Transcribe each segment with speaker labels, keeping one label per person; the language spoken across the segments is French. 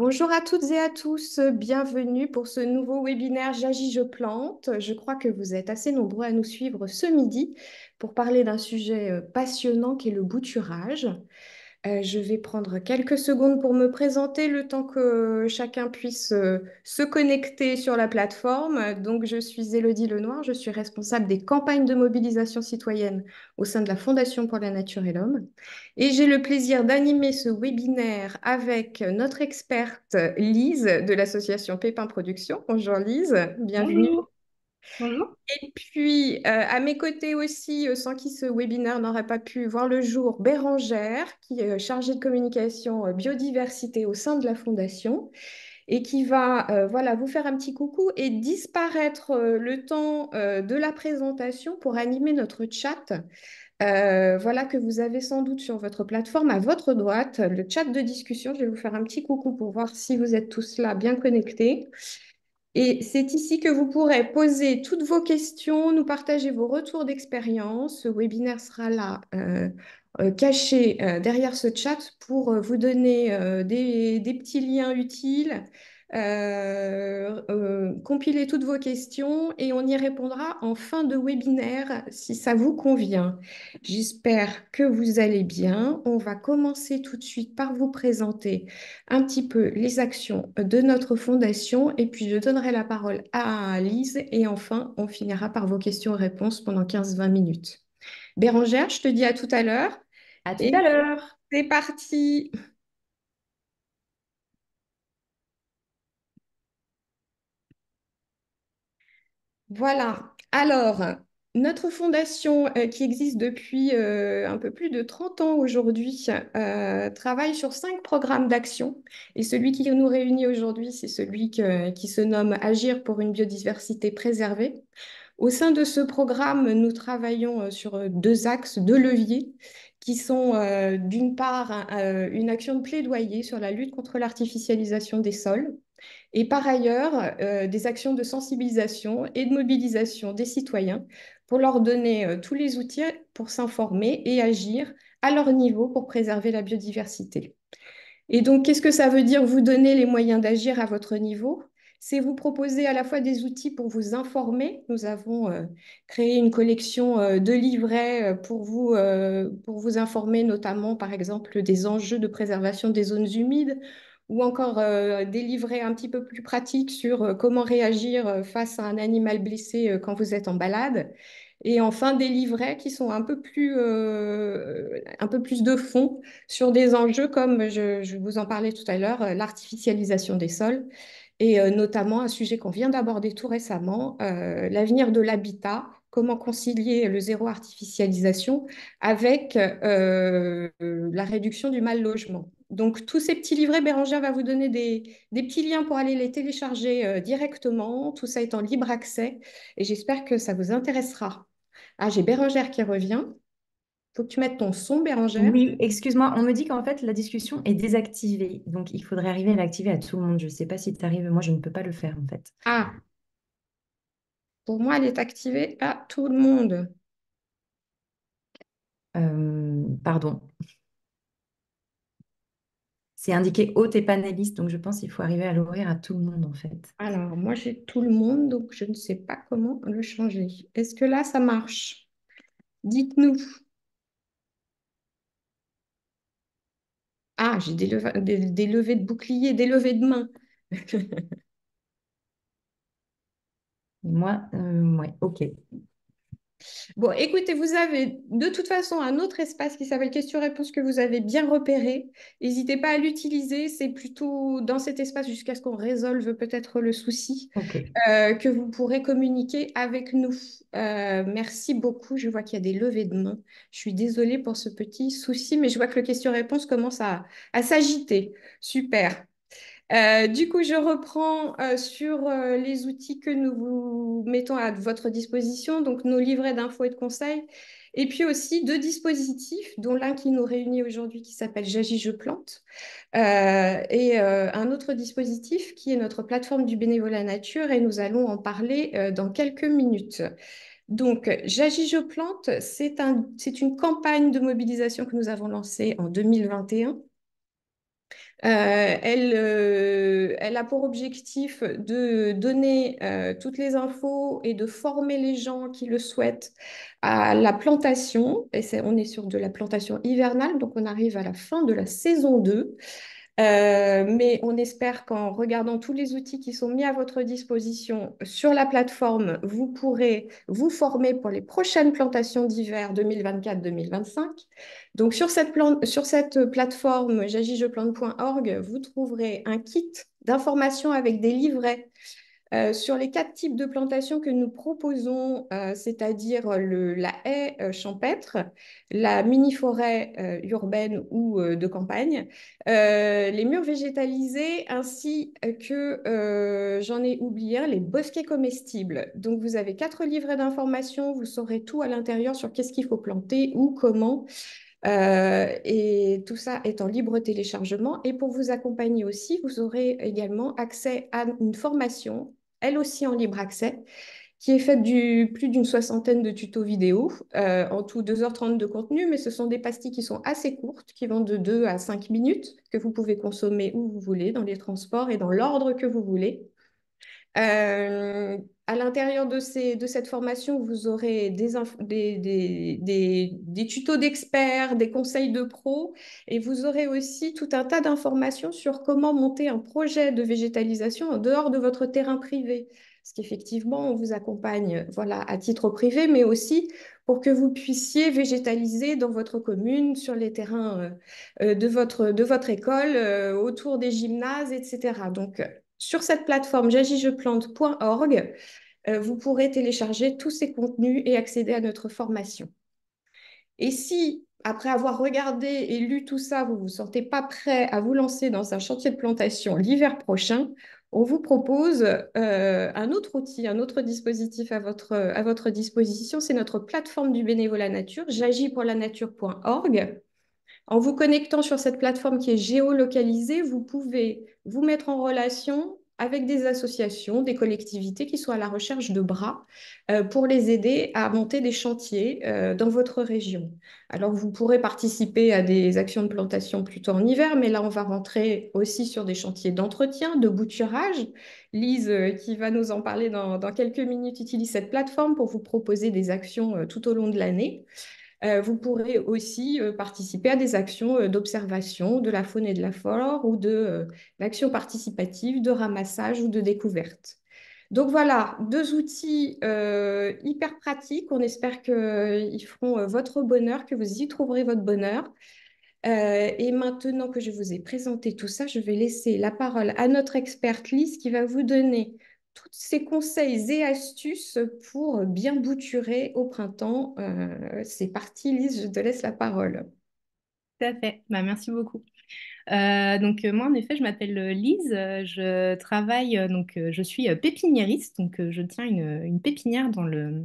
Speaker 1: Bonjour à toutes et à tous, bienvenue pour ce nouveau webinaire J'agis, je plante. Je crois que vous êtes assez nombreux à nous suivre ce midi pour parler d'un sujet euh, passionnant qui est le bouturage. Euh, je vais prendre quelques secondes pour me présenter le temps que chacun puisse euh, se connecter sur la plateforme. Donc, je suis Élodie Lenoir, je suis responsable des campagnes de mobilisation citoyenne au sein de la Fondation pour la Nature et l'Homme. Et j'ai le plaisir d'animer ce webinaire avec notre experte Lise de l'association Pépin Productions. Bonjour Lise, bienvenue. Et puis, euh, à mes côtés aussi, euh, sans qui ce webinaire n'aurait pas pu voir le jour, Bérangère, qui est euh, chargée de communication biodiversité au sein de la Fondation et qui va voilà, vous faire un petit coucou et disparaître le temps de la présentation pour animer notre chat. voilà que vous avez sans doute sur votre plateforme à votre droite le chat de discussion. Je vais vous faire un petit coucou pour voir si vous êtes tous là bien connectés. Et c'est ici que vous pourrez poser toutes vos questions, nous partager vos retours d'expérience. Ce webinaire sera là, euh, euh, caché euh, derrière ce chat pour vous donner des, petits liens utiles, euh, euh, compilez toutes vos questions et on y répondra en fin de webinaire si ça vous convient. J'espère que vous allez bien. On va commencer tout de suite par vous présenter un petit peu les actions de notre fondation et puis je donnerai la parole à Lise et enfin on finira par vos questions-réponses pendant 15-20 minutes. Bérangère, je te dis à tout à l'heure. À tout à l'heure. C'est parti. Voilà. Alors, notre fondation, euh, qui existe depuis euh, un peu plus de 30 ans aujourd'hui, euh, travaille sur cinq programmes d'action. Et celui qui nous réunit aujourd'hui, c'est celui qui se nomme Agir pour une biodiversité préservée. Au sein de ce programme, nous travaillons sur deux axes, deux leviers, qui sont d'une part une action de plaidoyer sur la lutte contre l'artificialisation des sols et par ailleurs, euh, des actions de sensibilisation et de mobilisation des citoyens pour leur donner euh, tous les outils pour s'informer et agir à leur niveau pour préserver la biodiversité. Et donc, qu'est-ce que ça veut dire vous donner les moyens d'agir à votre niveau C'est vous proposer à la fois des outils pour vous informer. Nous avons euh, créé une collection de livrets pour vous informer notamment, par exemple, des enjeux de préservation des zones humides ou encore euh, des livrets un petit peu plus pratiques sur euh, comment réagir euh, face à un animal blessé quand vous êtes en balade. Et enfin, des livrets qui sont un peu plus, un peu plus de fond sur des enjeux comme je, vous en parlais tout à l'heure, l'artificialisation des sols et notamment un sujet qu'on vient d'aborder tout récemment, l'avenir de l'habitat comment concilier le zéro artificialisation avec la réduction du mal logement. Donc, tous ces petits livrets, Bérangère va vous donner des, petits liens pour aller les télécharger euh, directement. Tout ça est en libre accès et j'espère que ça vous intéressera. Ah, j'ai Bérangère qui revient. Faut que tu mettes ton son, Bérangère. Oui, excuse-moi, on me dit qu'en fait, la discussion est désactivée. Donc, il faudrait arriver à l'activer à tout le monde. Je ne sais pas si tu arrives. Moi, je ne peux pas le faire, en fait. Ah, pour moi, elle est activée à tout le monde. Euh, pardon c'est indiqué hôte et panéliste, donc je pense qu'il faut arriver à l'ouvrir à tout le monde en fait. Alors, moi j'ai tout le monde, donc je ne sais pas comment le changer. Est-ce que là ça marche Dites-nous. Ah, j'ai des, levées de boucliers, des levées de mains. moi, euh, ouais, ok. Bon, écoutez, vous avez de toute façon un autre espace qui s'appelle questions-réponses que vous avez bien repéré. N'hésitez pas à l'utiliser. C'est plutôt dans cet espace jusqu'à ce qu'on résolve peut-être le souci euh, que vous pourrez communiquer avec nous. Euh, merci beaucoup. Je vois qu'il y a des levées de main. Je suis désolée pour ce petit souci, mais je vois que le question-réponse commence à s'agiter. Super. Euh, du coup, je reprends euh, sur euh, les outils que nous vous mettons à votre disposition, donc nos livrets d'infos et de conseils, et puis aussi deux dispositifs, dont l'un qui nous réunit aujourd'hui qui s'appelle J'agis, je plante, et un autre dispositif qui est notre plateforme du bénévolat nature, et nous allons en parler dans quelques minutes. Donc, J'agis, je plante, c'est une campagne de mobilisation que nous avons lancée en 2021 euh, elle, euh, elle, a pour objectif de donner euh, toutes les infos et de former les gens qui le souhaitent à la plantation. Et on est sur de la plantation hivernale, donc on arrive à la fin de la saison 2. Euh, mais on espère qu'en regardant tous les outils qui sont mis à votre disposition sur la plateforme, vous pourrez vous former pour les prochaines plantations d'hiver 2024-2025. Donc sur cette, sur cette plateforme jagijeplante.org, vous trouverez un kit d'informations avec des livrets euh, sur les quatre types de plantations que nous proposons, euh, c'est-à-dire euh, la haie champêtre, la mini-forêt urbaine ou de campagne, les murs végétalisés, ainsi que, j'en ai oublié, les bosquets comestibles. Donc vous avez quatre livrets d'informations, vous saurez tout à l'intérieur sur qu'est-ce qu'il faut planter, ou comment. et tout ça est en libre téléchargement. Et pour vous accompagner aussi, vous aurez également accès à une formation elle aussi en libre accès, qui est faite du plus d'une soixantaine de tutos vidéo, euh, en tout 2h30 de contenu, mais ce sont des pastilles qui sont assez courtes, qui vont de 2 à 5 minutes, que vous pouvez consommer où vous voulez, dans les transports et dans l'ordre que vous voulez. Euh, à l'intérieur de, ces, de cette formation, vous aurez des, des, tutos d'experts, des conseils de pros, et vous aurez aussi tout un tas d'informations sur comment monter un projet de végétalisation en dehors de votre terrain privé. Parce qu'effectivement, on vous accompagne voilà, à titre privé, mais aussi pour que vous puissiez végétaliser dans votre commune, sur les terrains euh, euh, de votre, de votre école, euh, autour des gymnases, etc. Donc, sur cette plateforme jagisjeplante.org, euh, vous pourrez télécharger tous ces contenus et accéder à notre formation. Et si, après avoir regardé et lu tout ça, vous ne vous sentez pas prêt à vous lancer dans un chantier de plantation l'hiver prochain, on vous propose euh, un autre outil, un autre dispositif à votre, à votre disposition. C'est notre plateforme du bénévolat nature, j'agis en vous connectant sur cette plateforme qui est géolocalisée, vous pouvez vous mettre en relation avec des associations, des collectivités qui sont à la recherche de bras euh, pour les aider à monter des chantiers euh, dans votre région. Alors, vous pourrez participer à des actions de plantation plutôt en hiver, mais là, on va rentrer aussi sur des chantiers d'entretien, de bouturage. Lise, euh, qui va nous en parler dans, quelques minutes, utilise cette plateforme pour vous proposer des actions tout au long de l'année. Euh, vous pourrez aussi euh, participer à des actions euh, d'observation de la faune et de la flore ou de l'action participative, de ramassage ou de découverte. Donc voilà, deux outils hyper pratiques. On espère qu'ils feront votre bonheur, que vous y trouverez votre bonheur. et maintenant que je vous ai présenté tout ça, je vais laisser la parole à notre experte Lise qui va vous donner tous ces conseils et astuces pour bien bouturer au printemps. Euh, c'est parti, Lise, je te laisse la parole. Tout à fait, bah, merci beaucoup. Euh, donc euh, moi en effet je
Speaker 2: m'appelle Lise, je travaille donc je suis pépiniériste donc je tiens une, pépinière dans le,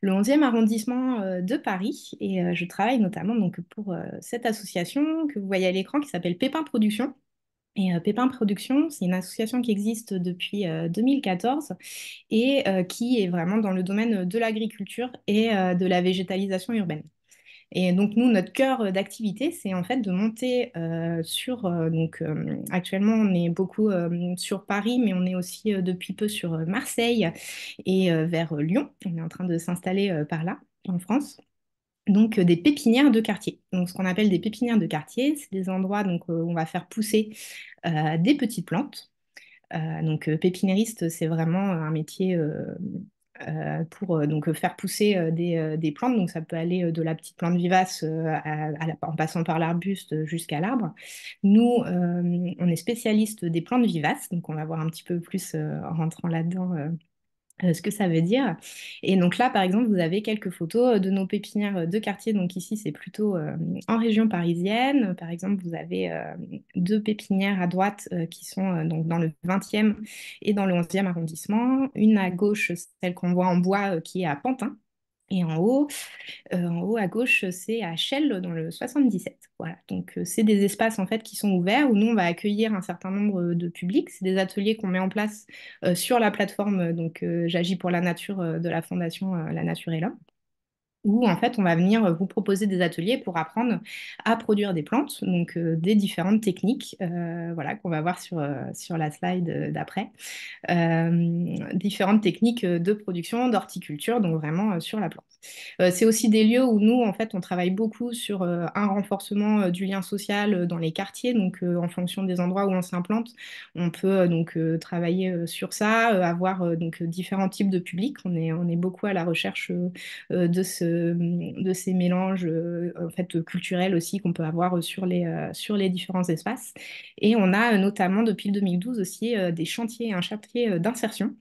Speaker 2: le 11e arrondissement de Paris et je travaille notamment donc pour cette association que vous voyez à l'écran qui s'appelle Pépin Productions et euh, Pépin Production, c'est une association qui existe depuis 2014 euh, et euh, qui est vraiment dans le domaine de l'agriculture et de la végétalisation urbaine. Et donc nous, notre cœur d'activité, c'est en fait de monter sur, donc actuellement on est beaucoup sur Paris, mais on est aussi depuis peu sur Marseille et vers Lyon. On est en train de s'installer par là, en France donc euh, des pépinières de quartier. Donc, ce qu'on appelle des pépinières de quartier, c'est des endroits donc, euh, où on va faire pousser euh, des petites plantes. donc pépiniériste, c'est vraiment un métier pour donc, faire pousser des, plantes. Donc ça peut aller de la petite plante vivace en passant par l'arbuste jusqu'à l'arbre. Nous, on est spécialiste des plantes vivaces, donc on va voir un petit peu plus en rentrant là-dedans euh, ce que ça veut dire. Et donc là, par exemple, vous avez quelques photos euh, de nos pépinières euh, de quartier. Donc ici, c'est plutôt en région parisienne. Par exemple, vous avez deux pépinières à droite qui sont donc dans le 20e et dans le 11e arrondissement. Une à gauche, celle qu'on voit en bois, qui est à Pantin, et en haut, euh, en haut à gauche, c'est à Shell dans le 77. Voilà. Donc euh, c'est des espaces en fait qui sont ouverts où nous on va accueillir un certain nombre de publics. C'est des ateliers qu'on met en place euh, sur la plateforme. Donc j'agis pour la nature de la fondation La Nature est là où en fait on va venir vous proposer des ateliers pour apprendre à produire des plantes, donc euh, des différentes techniques, euh, voilà, qu'on va voir sur, euh, sur la slide d'après, différentes techniques de production, d'horticulture, donc vraiment sur la plante. c'est aussi des lieux où nous, en fait, on travaille beaucoup sur un renforcement du lien social dans les quartiers, donc en fonction des endroits où on s'implante, on peut donc travailler sur ça, avoir donc différents types de publics, on est, on est beaucoup à la recherche de ce de, ces mélanges euh, en fait, culturels aussi qu'on peut avoir sur les, euh, sur les différents espaces. Et on a euh, notamment depuis le 2012 aussi des chantiers, un chantier d'insertion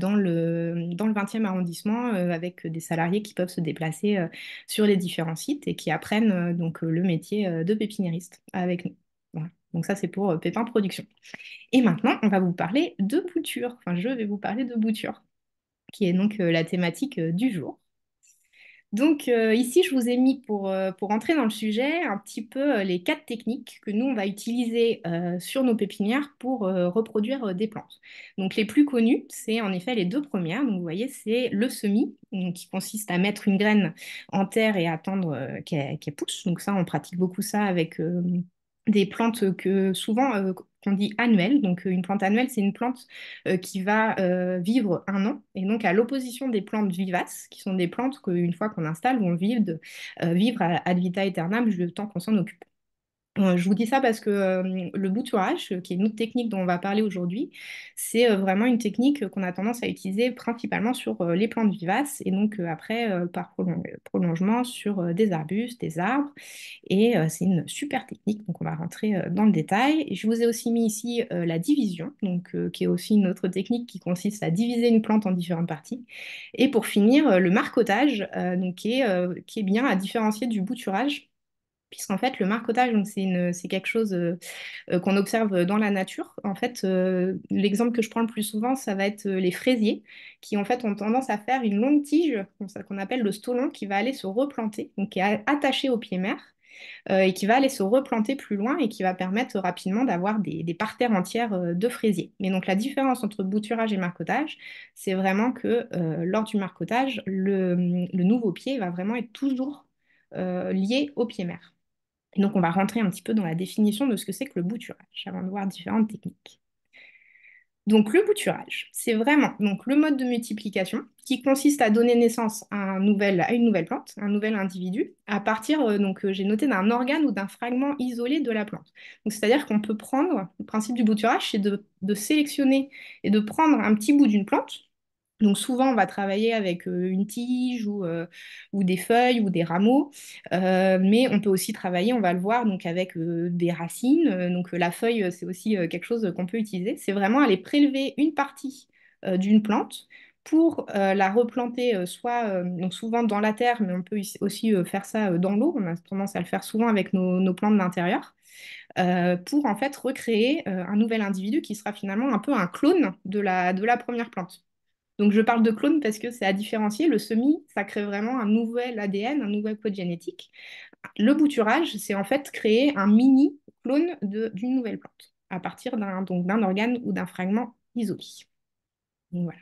Speaker 2: dans le, dans le 20e arrondissement avec des salariés qui peuvent se déplacer sur les différents sites et qui apprennent donc le métier de pépiniériste avec nous. Voilà. Donc ça, c'est pour Pépin Production. Et maintenant, on va vous parler de bouture. Enfin, je vais vous parler de bouture, qui est donc la thématique du jour. Donc euh, ici, je vous ai mis pour, euh, pour, entrer dans le sujet un petit peu euh, les quatre techniques que nous, on va utiliser sur nos pépinières pour reproduire des plantes. Donc les plus connues, c'est en effet les deux premières. Donc vous voyez, c'est le semis, qui consiste à mettre une graine en terre et attendre qu'elle pousse. Donc ça, on pratique beaucoup ça avec des plantes que souvent qu'on dit annuelle. Donc, euh, une plante annuelle, c'est une plante euh, qui va euh, vivre un an. Et donc, à l'opposition des plantes vivaces, qui sont des plantes qu'une fois qu'on installe, on vivre à vivre ad vita aeternam le temps qu'on s'en occupe. Euh, je vous dis ça parce que le bouturage, euh, qui est une autre technique dont on va parler aujourd'hui, c'est euh, vraiment une technique qu'on a tendance à utiliser principalement sur les plantes vivaces et donc après par prolongement sur des arbustes, des arbres. Et c'est une super technique, donc on va rentrer dans le détail. Je vous ai aussi mis ici la division, qui est aussi une autre technique qui consiste à diviser une plante en différentes parties. Et pour finir, le marcotage, qui est bien à différencier du bouturage puisqu'en fait le marcotage c'est quelque chose euh, euh, qu'on observe euh, dans la nature en fait l'exemple que je prends le plus souvent ça va être les fraisiers qui en fait ont tendance à faire une longue tige qu'on appelle le stolon qui va aller se replanter donc qui est attaché au pied mère et qui va aller se replanter plus loin et qui va permettre rapidement d'avoir des, parterres entières de fraisiers. Mais donc la différence entre bouturage et marcotage, c'est vraiment que lors du marcotage, le, nouveau pied va vraiment être toujours lié au pied mère. Et donc, on va rentrer un petit peu dans la définition de ce que c'est que le bouturage avant de voir différentes techniques. Donc, le bouturage, c'est vraiment donc, le mode de multiplication qui consiste à donner naissance à, une nouvelle plante, un nouvel individu, à partir, euh, donc euh, j'ai noté, d'un organe ou d'un fragment isolé de la plante. C'est-à-dire qu'on peut prendre, le principe du bouturage, c'est de sélectionner et de prendre un petit bout d'une plante donc souvent, on va travailler avec une tige ou, des feuilles ou des rameaux, mais on peut aussi travailler, on va le voir, donc avec des racines. Donc la feuille, c'est aussi quelque chose qu'on peut utiliser. C'est vraiment aller prélever une partie d'une plante pour la replanter soit souvent dans la terre, mais on peut aussi faire ça dans l'eau. On a tendance à le faire souvent avec nos, plantes d'intérieur. pour en fait recréer un nouvel individu qui sera finalement un peu un clone de la, de la première plante. Donc je parle de clone parce que c'est à différencier. Le semis, ça crée vraiment un nouvel ADN, un nouvel code génétique. Le bouturage, c'est en fait créer un mini clone d'une nouvelle plante à partir d'un organe ou d'un fragment isolé. voilà.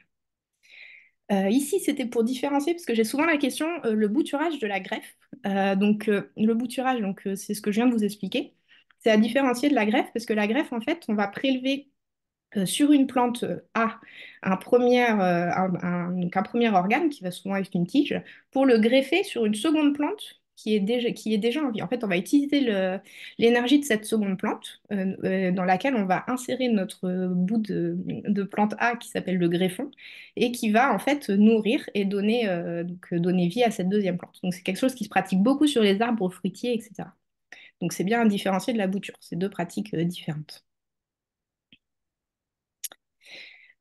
Speaker 2: Euh, ici, c'était pour différencier, parce que j'ai souvent la question, euh, le bouturage de la greffe. Euh, donc, le bouturage, donc, c'est ce que je viens de vous expliquer. C'est à différencier de la greffe, parce que la greffe, en fait, on va prélever euh, sur une plante euh, A euh, un premier, organe qui va souvent avec une tige pour le greffer sur une seconde plante qui est déjà, qui est déjà en vie. En fait, on va utiliser l'énergie de cette seconde plante dans laquelle on va insérer notre bout de, plante A qui s'appelle le greffon et qui va en fait nourrir et donner, vie à cette deuxième plante. c'est quelque chose qui se pratique beaucoup sur les arbres fruitiers, etc. Donc c'est bien à différencier de la bouture, c'est deux pratiques différentes.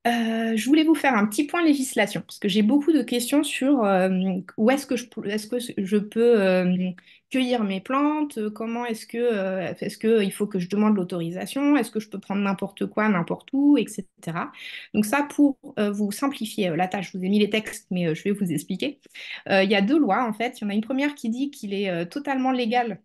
Speaker 2: Euh, je voulais vous faire un petit point législation, parce que j'ai beaucoup de questions sur euh, où est-ce que je, est-ce que je peux euh, cueillir mes plantes, comment est-ce que, est-ce faut que je demande l'autorisation, est-ce que je peux prendre n'importe quoi, n'importe où, etc. Donc ça, pour vous simplifier la tâche, je vous ai mis les textes, mais je vais vous expliquer. Il y a deux lois, en fait. Il y en a une première qui dit qu'il est totalement légal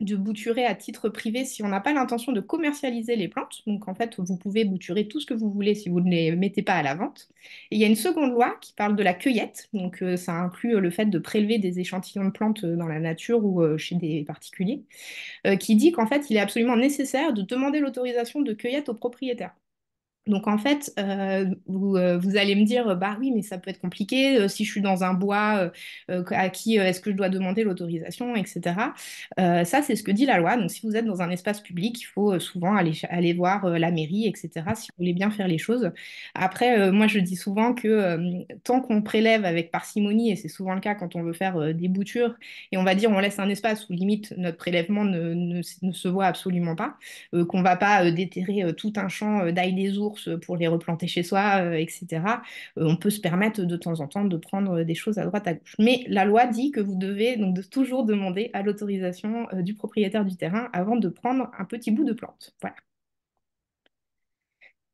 Speaker 2: de bouturer à titre privé si on n'a pas l'intention de commercialiser les plantes. Donc en fait, vous pouvez bouturer tout ce que vous voulez si vous ne les mettez pas à la vente. Et il y a une seconde loi qui parle de la cueillette. Donc euh, ça inclut euh, le fait de prélever des échantillons de plantes euh, dans la nature ou chez des particuliers, qui dit qu'en fait, il est absolument nécessaire de demander l'autorisation de cueillette au propriétaire. Donc en fait, euh, euh, vous, allez me dire, bah oui, mais ça peut être compliqué euh, si je suis dans un bois, à qui est-ce que je dois demander l'autorisation, etc. ça, c'est ce que dit la loi. Donc si vous êtes dans un espace public, il faut souvent aller, aller voir la mairie, etc., si vous voulez bien faire les choses. Après, moi, je dis souvent que tant qu'on prélève avec parcimonie, et c'est souvent le cas quand on veut faire des boutures, et on va dire, on laisse un espace où limite notre prélèvement ne, se voit absolument pas, qu'on ne va pas déterrer tout un champ d'ail des eaux pour les replanter chez soi, euh, etc. Euh, on peut se permettre de temps en temps de prendre euh, des choses à droite, à gauche. Mais la loi dit que vous devez donc toujours demander à l'autorisation du propriétaire du terrain avant de prendre un petit bout de plante. Voilà.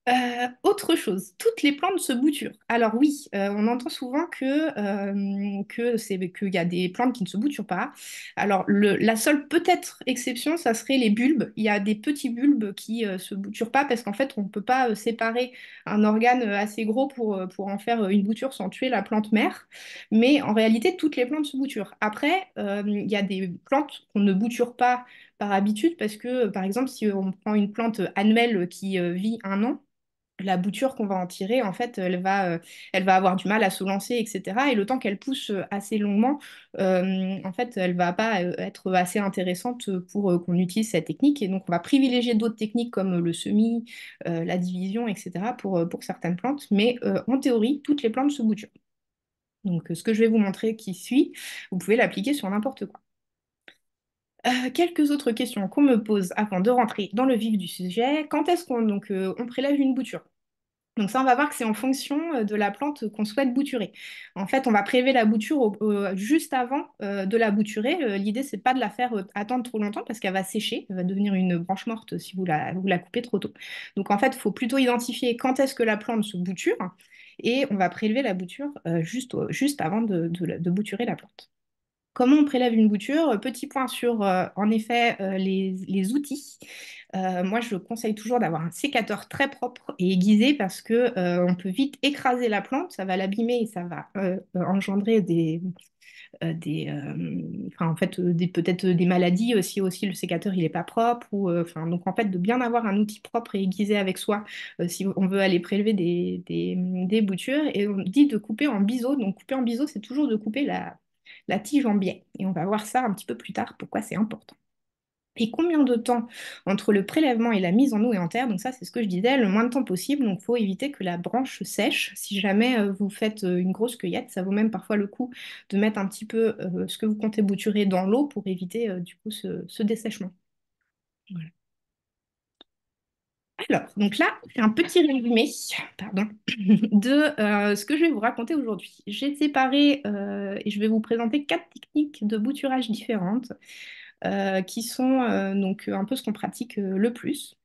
Speaker 2: Euh, autre chose, toutes les plantes se bouturent. Alors oui, euh, on entend souvent que euh, que c'est qu'il y a des plantes qui ne se bouturent pas. Alors la seule peut-être exception, ça serait les bulbes. Il y a des petits bulbes qui ne se bouturent pas parce qu'en fait on ne peut pas séparer un organe assez gros pour pour en faire une bouture sans tuer la plante mère. Mais en réalité, toutes les plantes se bouturent. Après, il y a des plantes qu'on ne bouture pas par habitude parce que par exemple si on prend une plante annuelle qui vit un an la bouture qu'on va en tirer, en fait, elle va, euh, elle va avoir du mal à se lancer, etc. Et le temps qu'elle pousse euh, assez longuement, euh, en fait, elle va pas être assez intéressante pour qu'on utilise cette technique. Et donc, on va privilégier d'autres techniques comme le semis, la division, etc. pour, pour certaines plantes. Mais en théorie, toutes les plantes se bouturent. Donc, ce que je vais vous montrer qui suit, vous pouvez l'appliquer sur n'importe quoi. Euh, quelques autres questions qu'on me pose avant de rentrer dans le vif du sujet. Quand est-ce qu'on donc euh, on prélève une bouture donc ça, on va voir que c'est en fonction euh, de la plante qu'on souhaite bouturer. En fait, on va prélever la bouture juste avant de la bouturer. L'idée, c'est pas de la faire attendre trop longtemps parce qu'elle va sécher, elle va devenir une branche morte si vous la, vous la coupez trop tôt. Donc en fait, il faut plutôt identifier quand est-ce que la plante se bouture et on va prélever la bouture juste, juste avant de bouturer la plante. Comment on prélève une bouture euh, Petit point sur, euh, en effet, euh, les, outils. moi, je conseille toujours d'avoir un sécateur très propre et aiguisé parce que on peut vite écraser la plante, ça va l'abîmer et ça va engendrer des, des, en fait, peut-être des maladies si aussi le sécateur il est pas propre ou, enfin, donc en fait de bien avoir un outil propre et aiguisé avec soi si on veut aller prélever des, des boutures et on dit de couper en biseau. Donc couper en biseau, c'est toujours de couper la la tige en biais. Et on va voir ça un petit peu plus tard, pourquoi c'est important. Et combien de temps entre le prélèvement et la mise en eau et en terre Donc ça, c'est ce que je disais, le moins de temps possible. Donc il faut éviter que la branche sèche. Si jamais euh, vous faites euh, une grosse cueillette, ça vaut même parfois le coup de mettre un petit peu euh, ce que vous comptez bouturer dans l'eau pour éviter du coup ce, dessèchement. Voilà. Alors, donc là, c'est un petit résumé pardon, de euh, ce que je vais vous raconter aujourd'hui. J'ai séparé euh, et je vais vous présenter quatre techniques de bouturage différentes euh, qui sont donc un peu ce qu'on pratique le plus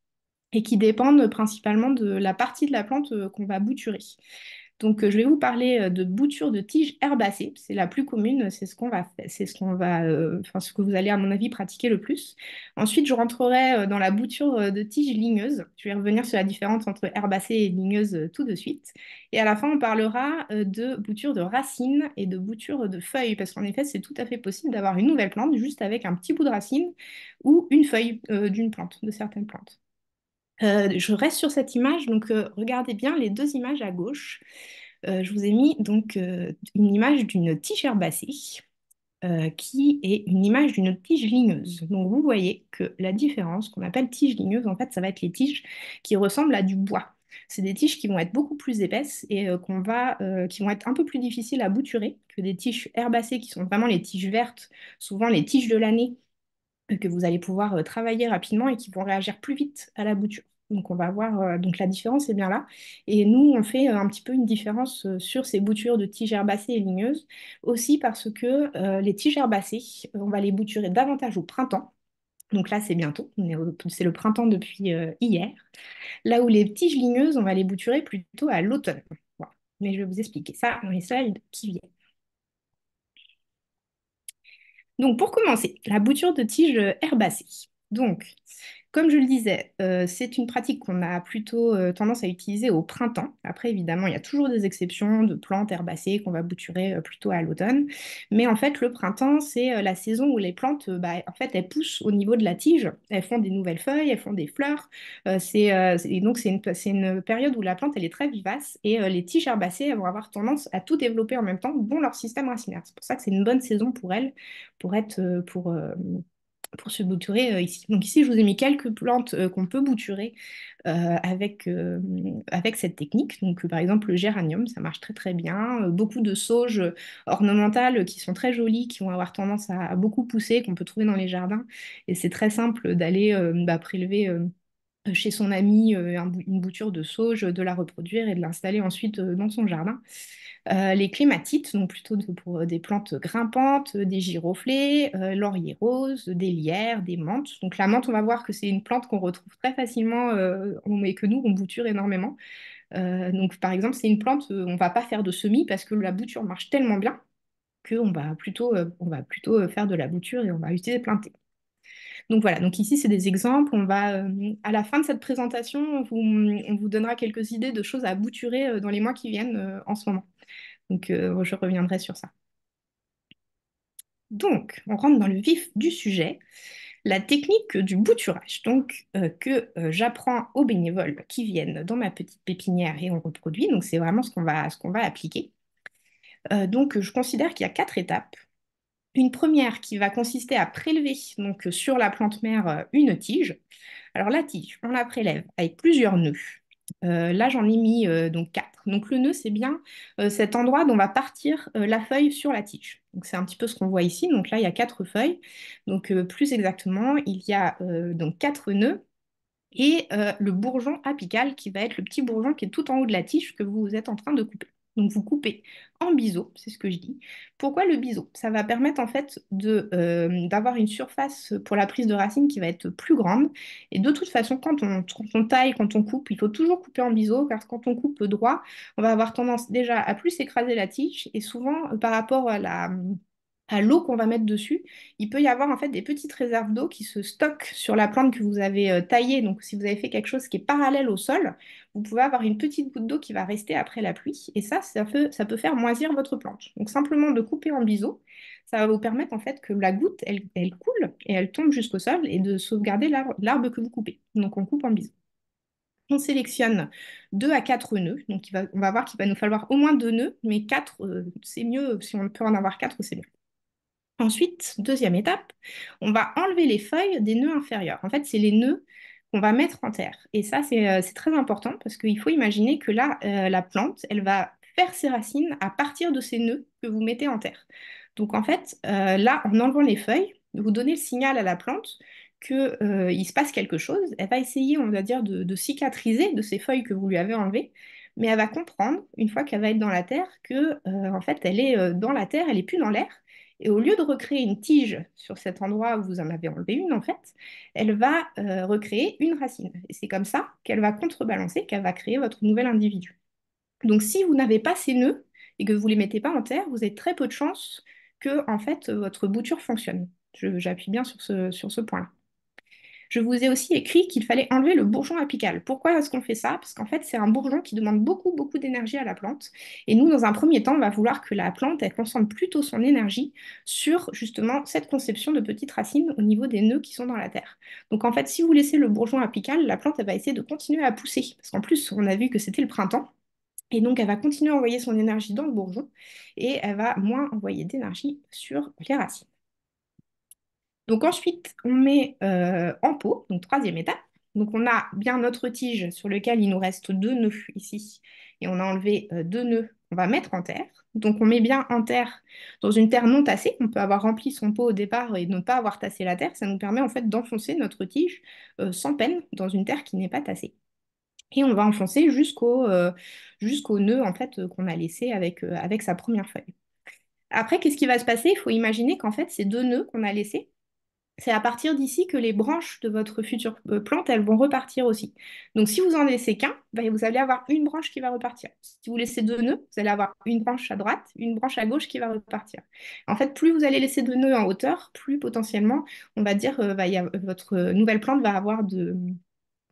Speaker 2: et qui dépendent principalement de la partie de la plante qu'on va bouturer. Donc, euh, je vais vous parler euh, de bouture de tige herbacée. C'est la plus commune, c'est ce qu'on va, c'est ce euh, ce que vous allez, à mon avis, pratiquer le plus. Ensuite, je rentrerai dans la bouture de tige ligneuse. Je vais revenir sur la différence entre herbacée et ligneuse tout de suite. Et à la fin, on parlera de bouture de racines et de bouture de feuilles, parce qu'en effet, c'est tout à fait possible d'avoir une nouvelle plante juste avec un petit bout de racine ou une feuille d'une plante, de certaines plantes. Euh, je reste sur cette image, donc euh, regardez bien les deux images à gauche. Euh, je vous ai mis donc une image d'une tige herbacée qui est une image d'une tige ligneuse. Donc vous voyez que la différence qu'on appelle tige ligneuse, en fait, ça va être les tiges qui ressemblent à du bois. C'est des tiges qui vont être beaucoup plus épaisses et qui vont être un peu plus difficiles à bouturer que des tiges herbacées qui sont vraiment les tiges vertes, souvent les tiges de l'année que vous allez pouvoir euh, travailler rapidement et qui vont réagir plus vite à la bouture. Donc on va voir euh, donc la différence est bien là. Et nous, on fait euh, un petit peu une différence sur ces boutures de tiges herbacées et ligneuses, aussi parce que les tiges herbacées, on va les bouturer davantage au printemps. Donc là, c'est bientôt, c'est le printemps depuis hier. Là où les tiges ligneuses, on va les bouturer plutôt à l'automne. Mais je vais vous expliquer ça dans les slides qui viennent. Donc pour commencer, la bouture de tige herbacée. Donc, comme je le disais, euh, c'est une pratique qu'on a plutôt euh, tendance à utiliser au printemps. Après, évidemment, il y a toujours des exceptions de plantes herbacées qu'on va bouturer euh, plutôt à l'automne. Mais en fait, le printemps, c'est la saison où les plantes, bah, en fait, elles poussent au niveau de la tige. Elles font des nouvelles feuilles, elles font des fleurs. donc, c'est une, période où la plante, elle est très vivace. Et les tiges herbacées, vont avoir tendance à tout développer en même temps, dont leur système racinaire. C'est pour ça que c'est une bonne saison pour elles, pour être... pour, pour se bouturer euh, ici. Donc ici, je vous ai mis quelques plantes euh, qu'on peut bouturer euh, avec, avec cette technique. Donc par exemple, le géranium, ça marche très très bien. beaucoup de sauges ornementales qui sont très jolies, qui vont avoir tendance à, beaucoup pousser, qu'on peut trouver dans les jardins. Et c'est très simple d'aller bah, prélever euh, chez son ami euh, une bouture de sauge, euh, de la reproduire et de l'installer ensuite dans son jardin. les clématites, donc plutôt pour des plantes grimpantes, des giroflées, euh, laurier rose, des lierres, des menthes. Donc la menthe, on va voir que c'est une plante qu'on retrouve très facilement euh, et que nous, on bouture énormément. donc par exemple, c'est une plante, on va pas faire de semis parce que la bouture marche tellement bien qu'on va plutôt, on va plutôt faire de la bouture et on va utiliser plein de donc voilà, donc ici c'est des exemples. On va, euh, à la fin de cette présentation, on vous, donnera quelques idées de choses à bouturer euh, dans les mois qui viennent euh, en ce moment. Donc je reviendrai sur ça. Donc, on rentre dans le vif du sujet, la technique du bouturage, donc que j'apprends aux bénévoles qui viennent dans ma petite pépinière et on reproduit. Donc c'est vraiment ce qu'on va, ce qu'on va appliquer. donc je considère qu'il y a quatre étapes une première qui va consister à prélever donc euh, sur la plante mère euh, une tige. Alors la tige, on la prélève avec plusieurs nœuds. Euh, là, j'en ai mis donc quatre. Donc le nœud, c'est bien cet endroit dont va partir la feuille sur la tige. Donc c'est un petit peu ce qu'on voit ici. Donc là, il y a quatre feuilles. Donc plus exactement, il y a donc quatre nœuds et le bourgeon apical qui va être le petit bourgeon qui est tout en haut de la tige que vous êtes en train de couper. Donc vous coupez en biseau, c'est ce que je dis. Pourquoi le biseau Ça va permettre en fait euh, d'avoir une surface pour la prise de racine qui va être plus grande. Et de toute façon, quand on, on, taille, quand on coupe, il faut toujours couper en biseau car quand on coupe droit, on va avoir tendance déjà à plus écraser la tige et souvent euh, par rapport à la à l'eau qu'on va mettre dessus, il peut y avoir en fait des petites réserves d'eau qui se stockent sur la plante que vous avez euh, taillée. Donc si vous avez fait quelque chose qui est parallèle au sol, vous pouvez avoir une petite goutte d'eau qui va rester après la pluie. Et ça, ça peut, faire moisir votre plante. Donc simplement de couper en biseau, ça va vous permettre en fait que la goutte, elle, coule et elle tombe jusqu'au sol et de sauvegarder l'arbre que vous coupez. Donc on coupe en biseau. On sélectionne deux à quatre nœuds. Donc, on va voir qu'il va nous falloir au moins deux nœuds, mais quatre, euh, c'est mieux. Si on peut en avoir quatre, c'est mieux. Ensuite, deuxième étape, on va enlever les feuilles des nœuds inférieurs. En fait, c'est les nœuds qu'on va mettre en terre. Et ça, c'est euh, très important parce qu'il faut imaginer que là, euh, la plante, elle va faire ses racines à partir de ces nœuds que vous mettez en terre. Donc en fait, euh, là, en enlevant les feuilles, vous donnez le signal à la plante qu'il se passe quelque chose. Elle va essayer, on va dire, de, cicatriser de ces feuilles que vous lui avez enlevées, mais elle va comprendre, une fois qu'elle va être dans la terre, que en fait, elle est dans la terre, elle n'est plus dans l'air, et au lieu de recréer une tige sur cet endroit où vous en avez enlevé une, en fait, elle va euh, recréer une racine. Et c'est comme ça qu'elle va contrebalancer, qu'elle va créer votre nouvel individu. Donc si vous n'avez pas ces nœuds et que vous ne les mettez pas en terre, vous avez très peu de chances que en fait, votre bouture fonctionne. J'appuie bien sur ce, sur ce point-là. Je vous ai aussi écrit qu'il fallait enlever le bourgeon apical. Pourquoi est-ce qu'on fait ça Parce qu'en fait, c'est un bourgeon qui demande beaucoup, beaucoup d'énergie à la plante. Et nous, dans un premier temps, on va vouloir que la plante, elle concentre plutôt son énergie sur justement cette conception de petites racines au niveau des nœuds qui sont dans la terre. Donc en fait, si vous laissez le bourgeon apical, la plante, elle va essayer de continuer à pousser. Parce qu'en plus, on a vu que c'était le printemps. Et donc, elle va continuer à envoyer son énergie dans le bourgeon et elle va moins envoyer d'énergie sur les racines. Donc ensuite, on met euh, en pot, donc troisième étape. Donc on a bien notre tige sur laquelle il nous reste deux nœuds ici, et on a enlevé euh, deux nœuds. On va mettre en terre. Donc on met bien en terre, dans une terre non tassée. On peut avoir rempli son pot au départ et ne pas avoir tassé la terre. Ça nous permet en fait d'enfoncer notre tige euh, sans peine dans une terre qui n'est pas tassée. Et on va enfoncer jusqu'au jusqu'au nœud en fait qu'on a laissé avec, avec sa première feuille. Après, qu'est-ce qui va se passer Il faut imaginer qu'en fait, ces deux nœuds qu'on a laissés, c'est à partir d'ici que les branches de votre future euh, plante, elles vont repartir aussi. Donc si vous en laissez qu'un, ben, vous allez avoir une branche qui va repartir. Si vous laissez deux nœuds, vous allez avoir une branche à droite, une branche à gauche qui va repartir. En fait, plus vous allez laisser de nœuds en hauteur, plus potentiellement, on va dire, euh, euh, votre nouvelle plante va avoir de,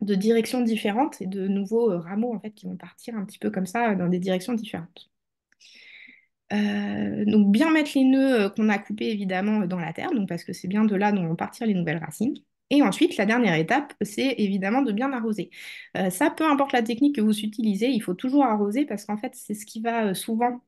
Speaker 2: directions différentes et de nouveaux rameaux en fait qui vont partir un petit peu comme ça dans des directions différentes. Euh, donc bien mettre les nœuds euh, qu'on a coupés évidemment euh, dans la terre, donc parce que c'est bien de là dont vont partir les nouvelles racines. Et ensuite, la dernière étape, c'est évidemment de bien arroser. ça, peu importe la technique que vous utilisez, il faut toujours arroser parce qu'en fait, c'est ce qui va souvent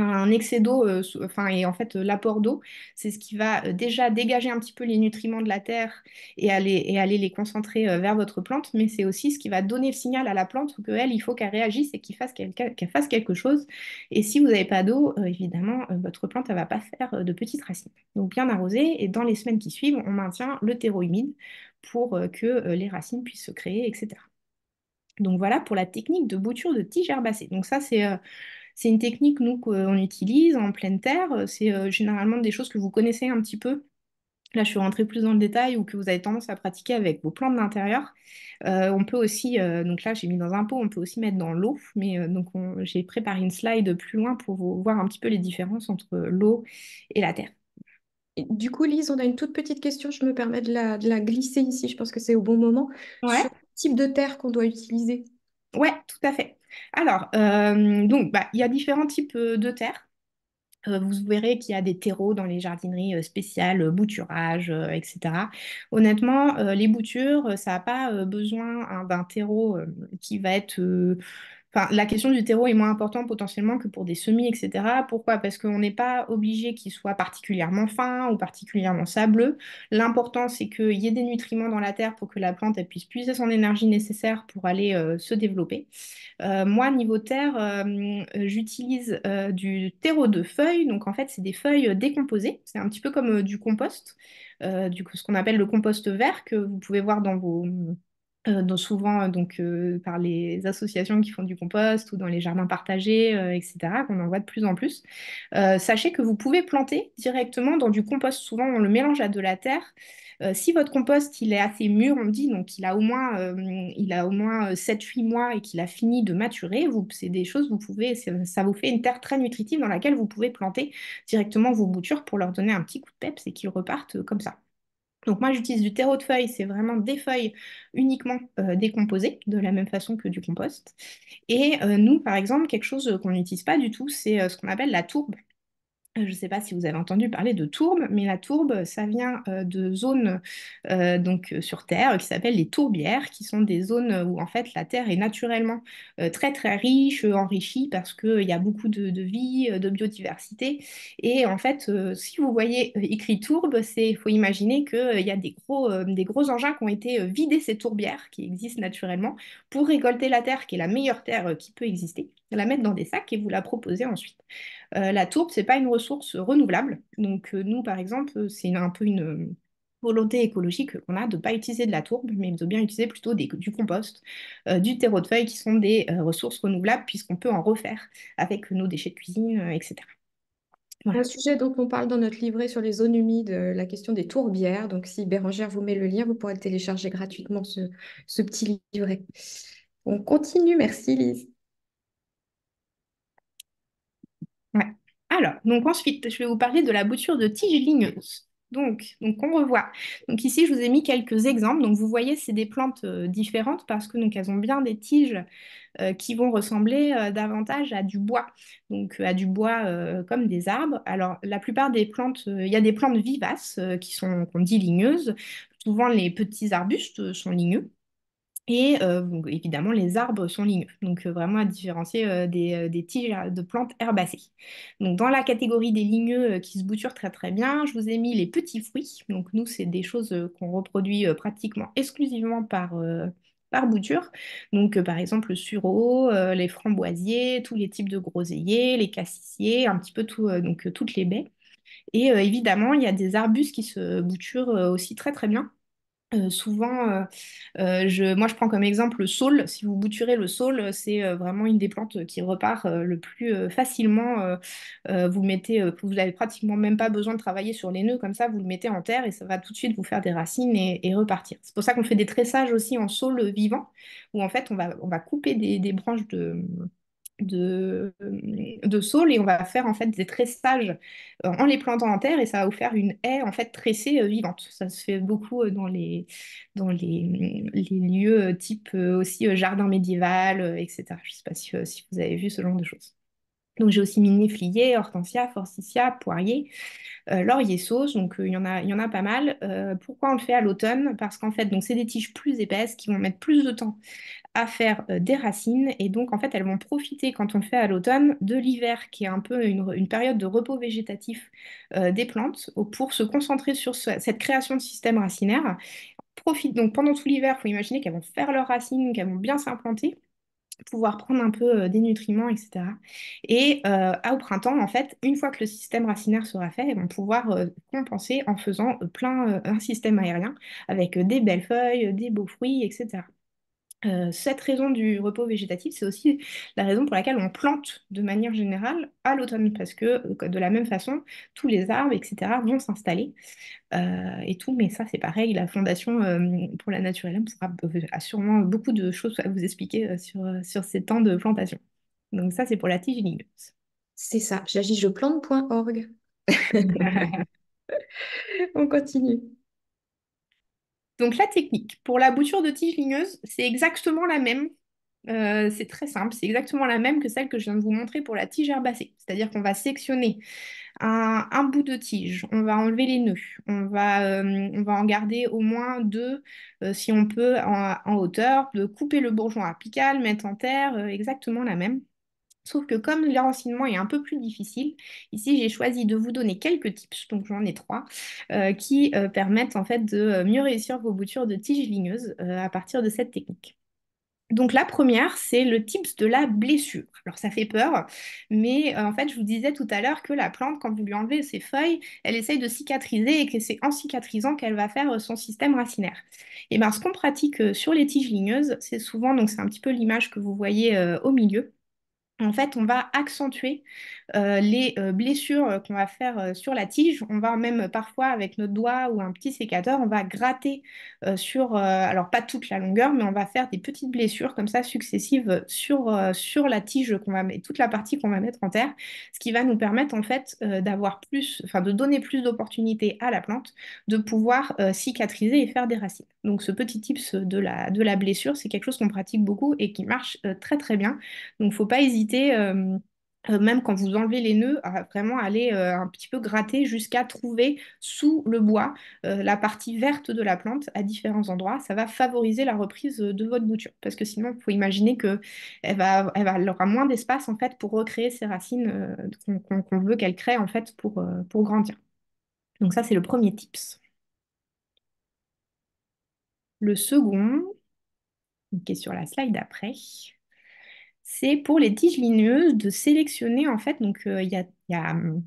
Speaker 2: un excès d'eau, euh, enfin, et en fait, euh, l'apport d'eau, c'est ce qui va euh, déjà dégager un petit peu les nutriments de la terre et aller, et aller les concentrer vers votre plante, mais c'est aussi ce qui va donner le signal à la plante qu'elle, il faut qu'elle réagisse et qu'elle fasse, fasse, quelque chose. Et si vous n'avez pas d'eau, évidemment, votre plante, elle ne va pas faire de petites racines. Donc, bien arroser, et dans les semaines qui suivent, on maintient le terreau humide pour que les racines puissent se créer, etc. Donc, voilà pour la technique de bouture de tige herbacée. Donc, ça, c'est c'est une technique, nous, qu'on utilise en pleine terre. C'est euh, généralement des choses que vous connaissez un petit peu. Là, je suis rentrée plus dans le détail ou que vous avez tendance à pratiquer avec vos plantes d'intérieur. Euh, on peut aussi, euh, donc là, j'ai mis dans un pot, on peut aussi mettre dans l'eau. Mais donc, j'ai préparé une slide plus loin pour voir un petit
Speaker 1: peu les différences entre l'eau et la terre. du coup, Lise, on a une toute petite question. Je me permets de la, glisser ici. Je pense que c'est au bon moment. Ouais. type de terre qu'on doit utiliser. Ouais, tout à fait. Alors, euh, donc, bah, il y a différents types euh, de terres.
Speaker 2: Euh, vous verrez qu'il y a des terreaux dans les jardineries spéciales, bouturage, etc. Honnêtement, les boutures, ça n'a pas besoin hein, d'un terreau qui va être la question du terreau est moins importante potentiellement que pour des semis, etc. Pourquoi Parce qu'on n'est pas obligé qu'il soit particulièrement fin ou particulièrement sableux. L'important, c'est qu'il y ait des nutriments dans la terre pour que la plante puisse puiser son énergie nécessaire pour aller euh, se développer. Euh, moi, niveau terre, euh, j'utilise du terreau de feuilles. Donc, en fait, c'est des feuilles décomposées. C'est un petit peu comme du compost, du, ce qu'on appelle le compost vert que vous pouvez voir dans vos euh, souvent euh, donc, euh, par les associations qui font du compost ou dans les jardins partagés, etc., on en voit de plus en plus. sachez que vous pouvez planter directement dans du compost. Souvent, on le mélange à de la terre. si votre compost il est assez mûr, on dit, donc il a au moins, il a au moins 7-8 mois et qu'il a fini de maturer, c'est des choses, vous pouvez, ça vous fait une terre très nutritive dans laquelle vous pouvez planter directement vos boutures pour leur donner un petit coup de peps et qu'ils repartent comme ça. Donc moi j'utilise du terreau de feuilles, c'est vraiment des feuilles uniquement euh, décomposées, de la même façon que du compost. Et euh, nous, par exemple, quelque chose qu'on n'utilise pas du tout, c'est euh, ce qu'on appelle la tourbe. Euh, je ne sais pas si vous avez entendu parler de tourbe, mais la tourbe, ça vient euh, de zones euh, donc sur Terre qui s'appellent les tourbières, qui sont des zones où en fait la Terre est naturellement très très riche, enrichie parce qu'il y a beaucoup de, vie, de biodiversité. Et en fait, si vous voyez écrit tourbe, c'est faut imaginer qu'il y a des gros des gros engins qui ont été vidés ces tourbières qui existent naturellement pour récolter la terre qui est la meilleure terre qui peut exister, la mettre dans des sacs et vous la proposer ensuite. Euh, la tourbe, n'est pas une ressource renouvelable. Donc euh, nous, par exemple, euh, c'est un peu une volonté écologique qu'on a de ne pas utiliser de la tourbe, mais de bien utiliser plutôt du compost, du terreau de feuilles, qui sont des ressources renouvelables, puisqu'on peut en refaire avec nos déchets de cuisine, etc.
Speaker 1: Un sujet dont on parle dans notre livret sur les zones humides, la question des tourbières. Donc, si Bérangère vous met le lien, vous pourrez télécharger gratuitement ce petit livret. On continue. Merci, Lise.
Speaker 2: Alors, donc ensuite, je vais vous parler de la bouture de tiges ligneuses. Donc, donc, on revoit. Donc ici, je vous ai mis quelques exemples. Donc vous voyez, c'est des plantes euh, différentes parce que donc elles ont bien des tiges euh, qui vont ressembler euh, davantage à du bois. Donc à du bois comme des arbres. Alors la plupart des plantes, il y a des plantes vivaces qui sont qu'on dit ligneuses. Souvent les petits arbustes sont ligneux. Et euh, évidemment, les arbres sont ligneux, donc euh, vraiment à différencier euh, des, tiges de plantes herbacées. Donc, dans la catégorie des ligneux qui se bouturent très très bien, je vous ai mis les petits fruits. Donc, nous, c'est des choses qu'on reproduit pratiquement exclusivement par, par bouture. Donc, par exemple, le sureau, les framboisiers, tous les types de groseilliers, les cassissiers, un petit peu tout, donc, toutes les baies. Et évidemment, il y a des arbustes qui se bouturent aussi très très bien souvent, je, moi je prends comme exemple le saule. Si vous bouturez le saule, c'est vraiment une des plantes qui repart le plus facilement. vous mettez, vous n'avez pratiquement même pas besoin de travailler sur les nœuds comme ça. Vous le mettez en terre et ça va tout de suite vous faire des racines et, repartir. C'est pour ça qu'on fait des tressages aussi en saule vivant, où en fait on va, on va couper des branches de de, de saules et on va faire en fait des tressages euh, en les plantant en terre et ça va vous faire une haie en fait tressée euh, vivante. Ça se fait beaucoup euh, dans les, dans les, lieux type aussi jardin médiéval, etc. Je ne sais pas si, si, vous avez vu ce genre de choses. Donc j'ai aussi miné flier, hortensia, forsythia, poirier, laurier sauce, donc il y, en a, y en a pas mal. pourquoi on le fait à l'automne Parce qu'en fait, donc c'est des tiges plus épaisses qui vont mettre plus de temps à faire euh, des racines. Et donc, en fait, elles vont profiter, quand on le fait à l'automne, de l'hiver, qui est un peu une, période de repos végétatif euh, des plantes, pour se concentrer sur cette création de système racinaire. Profite donc pendant tout l'hiver, il faut imaginer qu'elles vont faire leurs racines, qu'elles vont bien s'implanter pouvoir prendre un peu euh, des nutriments, etc. Et au printemps, en fait, une fois que le système racinaire sera fait, elles vont pouvoir compenser en faisant plein un système aérien avec des belles feuilles, des beaux fruits, etc. Euh, cette raison du repos végétatif, c'est aussi la raison pour laquelle on plante de manière générale à l'automne, parce que euh, de la même façon, tous les arbres, etc., vont s'installer euh, et tout. Mais ça, c'est pareil, la Fondation pour la Nature et a sûrement beaucoup de choses à vous expliquer sur, sur ces temps de plantation. Donc ça, c'est pour la tige ligneuse. C'est ça, j'agis je plante.org. on continue. Donc la technique pour la bouture de tige ligneuse, c'est exactement la même. Euh, c'est très simple, c'est exactement la même que celle que je viens de vous montrer pour la tige herbacée. C'est-à-dire qu'on va sectionner un, bout de tige, on va enlever les nœuds, on va, euh, on va en garder au moins deux euh, si on peut en, hauteur, de couper le bourgeon apical, mettre en terre, exactement la même. Sauf que comme le est un peu plus difficile, ici j'ai choisi de vous donner quelques tips, donc j'en ai trois, euh, qui euh, permettent en fait de euh, mieux réussir vos boutures de tiges ligneuses à partir de cette technique. Donc la première, c'est le tips de la blessure. Alors ça fait peur, mais en fait je vous disais tout à l'heure que la plante, quand vous lui enlevez ses feuilles, elle essaye de cicatriser et que c'est en cicatrisant qu'elle va faire son système racinaire. Et bien ce qu'on pratique sur les tiges ligneuses, c'est souvent, donc c'est un petit peu l'image que vous voyez au milieu, en fait, on va accentuer euh, les euh, blessures euh, qu'on va faire sur la tige, on va même parfois avec notre doigt ou un petit sécateur, on va gratter sur, alors pas toute la longueur, mais on va faire des petites blessures comme ça successives sur, sur la tige qu'on va mettre, toute la partie qu'on va mettre en terre, ce qui va nous permettre en fait d'avoir plus, enfin de donner plus d'opportunités à la plante de pouvoir cicatriser et faire des racines. Donc ce petit tips de la, de la blessure, c'est quelque chose qu'on pratique beaucoup et qui marche très très bien. Donc faut pas hésiter. Euh, même quand vous enlevez les nœuds, euh, vraiment aller euh, un petit peu gratter jusqu'à trouver sous le bois la partie verte de la plante à différents endroits. Ça va favoriser la reprise de votre bouture parce que sinon, il faut imaginer qu'elle va, elle va, aura moins d'espace en fait pour recréer ses racines qu'on veut qu'elle crée en fait pour, pour grandir. Donc ça, c'est le premier tips. Le second, qui est sur la slide après, c'est pour les tiges ligneuses de sélectionner, en fait, donc euh, il y a, a hum,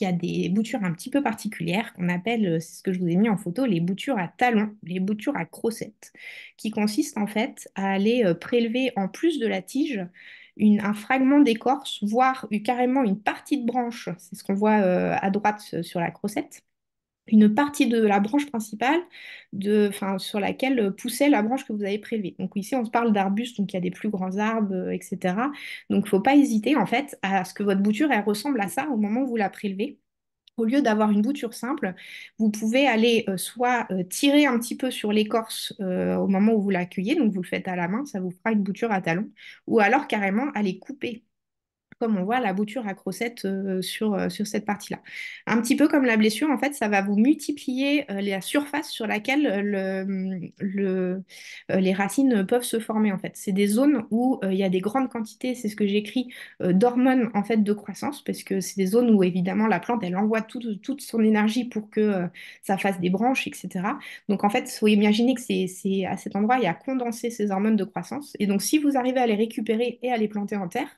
Speaker 2: y a des boutures un petit peu particulières qu'on appelle, euh, c'est ce que je vous ai mis en photo, les boutures à talons, les boutures à crossettes, qui consistent en fait à aller euh, prélever en plus de la tige un fragment d'écorce, voire carrément une partie de branche, c'est ce qu'on voit à droite sur la crossette, une partie de la branche principale de, sur laquelle euh, poussait la branche que vous avez prélevée. Donc ici, on se parle d'arbustes, donc il y a des plus grands arbres, euh, etc. Donc il ne faut pas hésiter en fait à ce que votre bouture elle ressemble à ça au moment où vous la prélevez. Au lieu d'avoir une bouture simple, vous pouvez aller euh, soit tirer un petit peu sur l'écorce au moment où vous l'accueillez, donc vous le faites à la main, ça vous fera une bouture à talon, ou alors carrément aller couper comme on voit la bouture à crocette euh, sur, euh, sur cette partie-là. Un petit peu comme la blessure, en fait, ça va vous multiplier euh, la surface sur laquelle les racines peuvent se former, en fait. C'est des zones où il y a des grandes quantités, c'est ce que j'écris, d'hormones, en fait, de croissance, parce que c'est des zones où, évidemment, la plante, elle envoie toute son énergie pour que ça fasse des branches, etc. Donc, en fait, il faut imaginer que c'est à cet endroit, il y a condensé ces hormones de croissance. Et donc, si vous arrivez à les récupérer et à les planter en terre,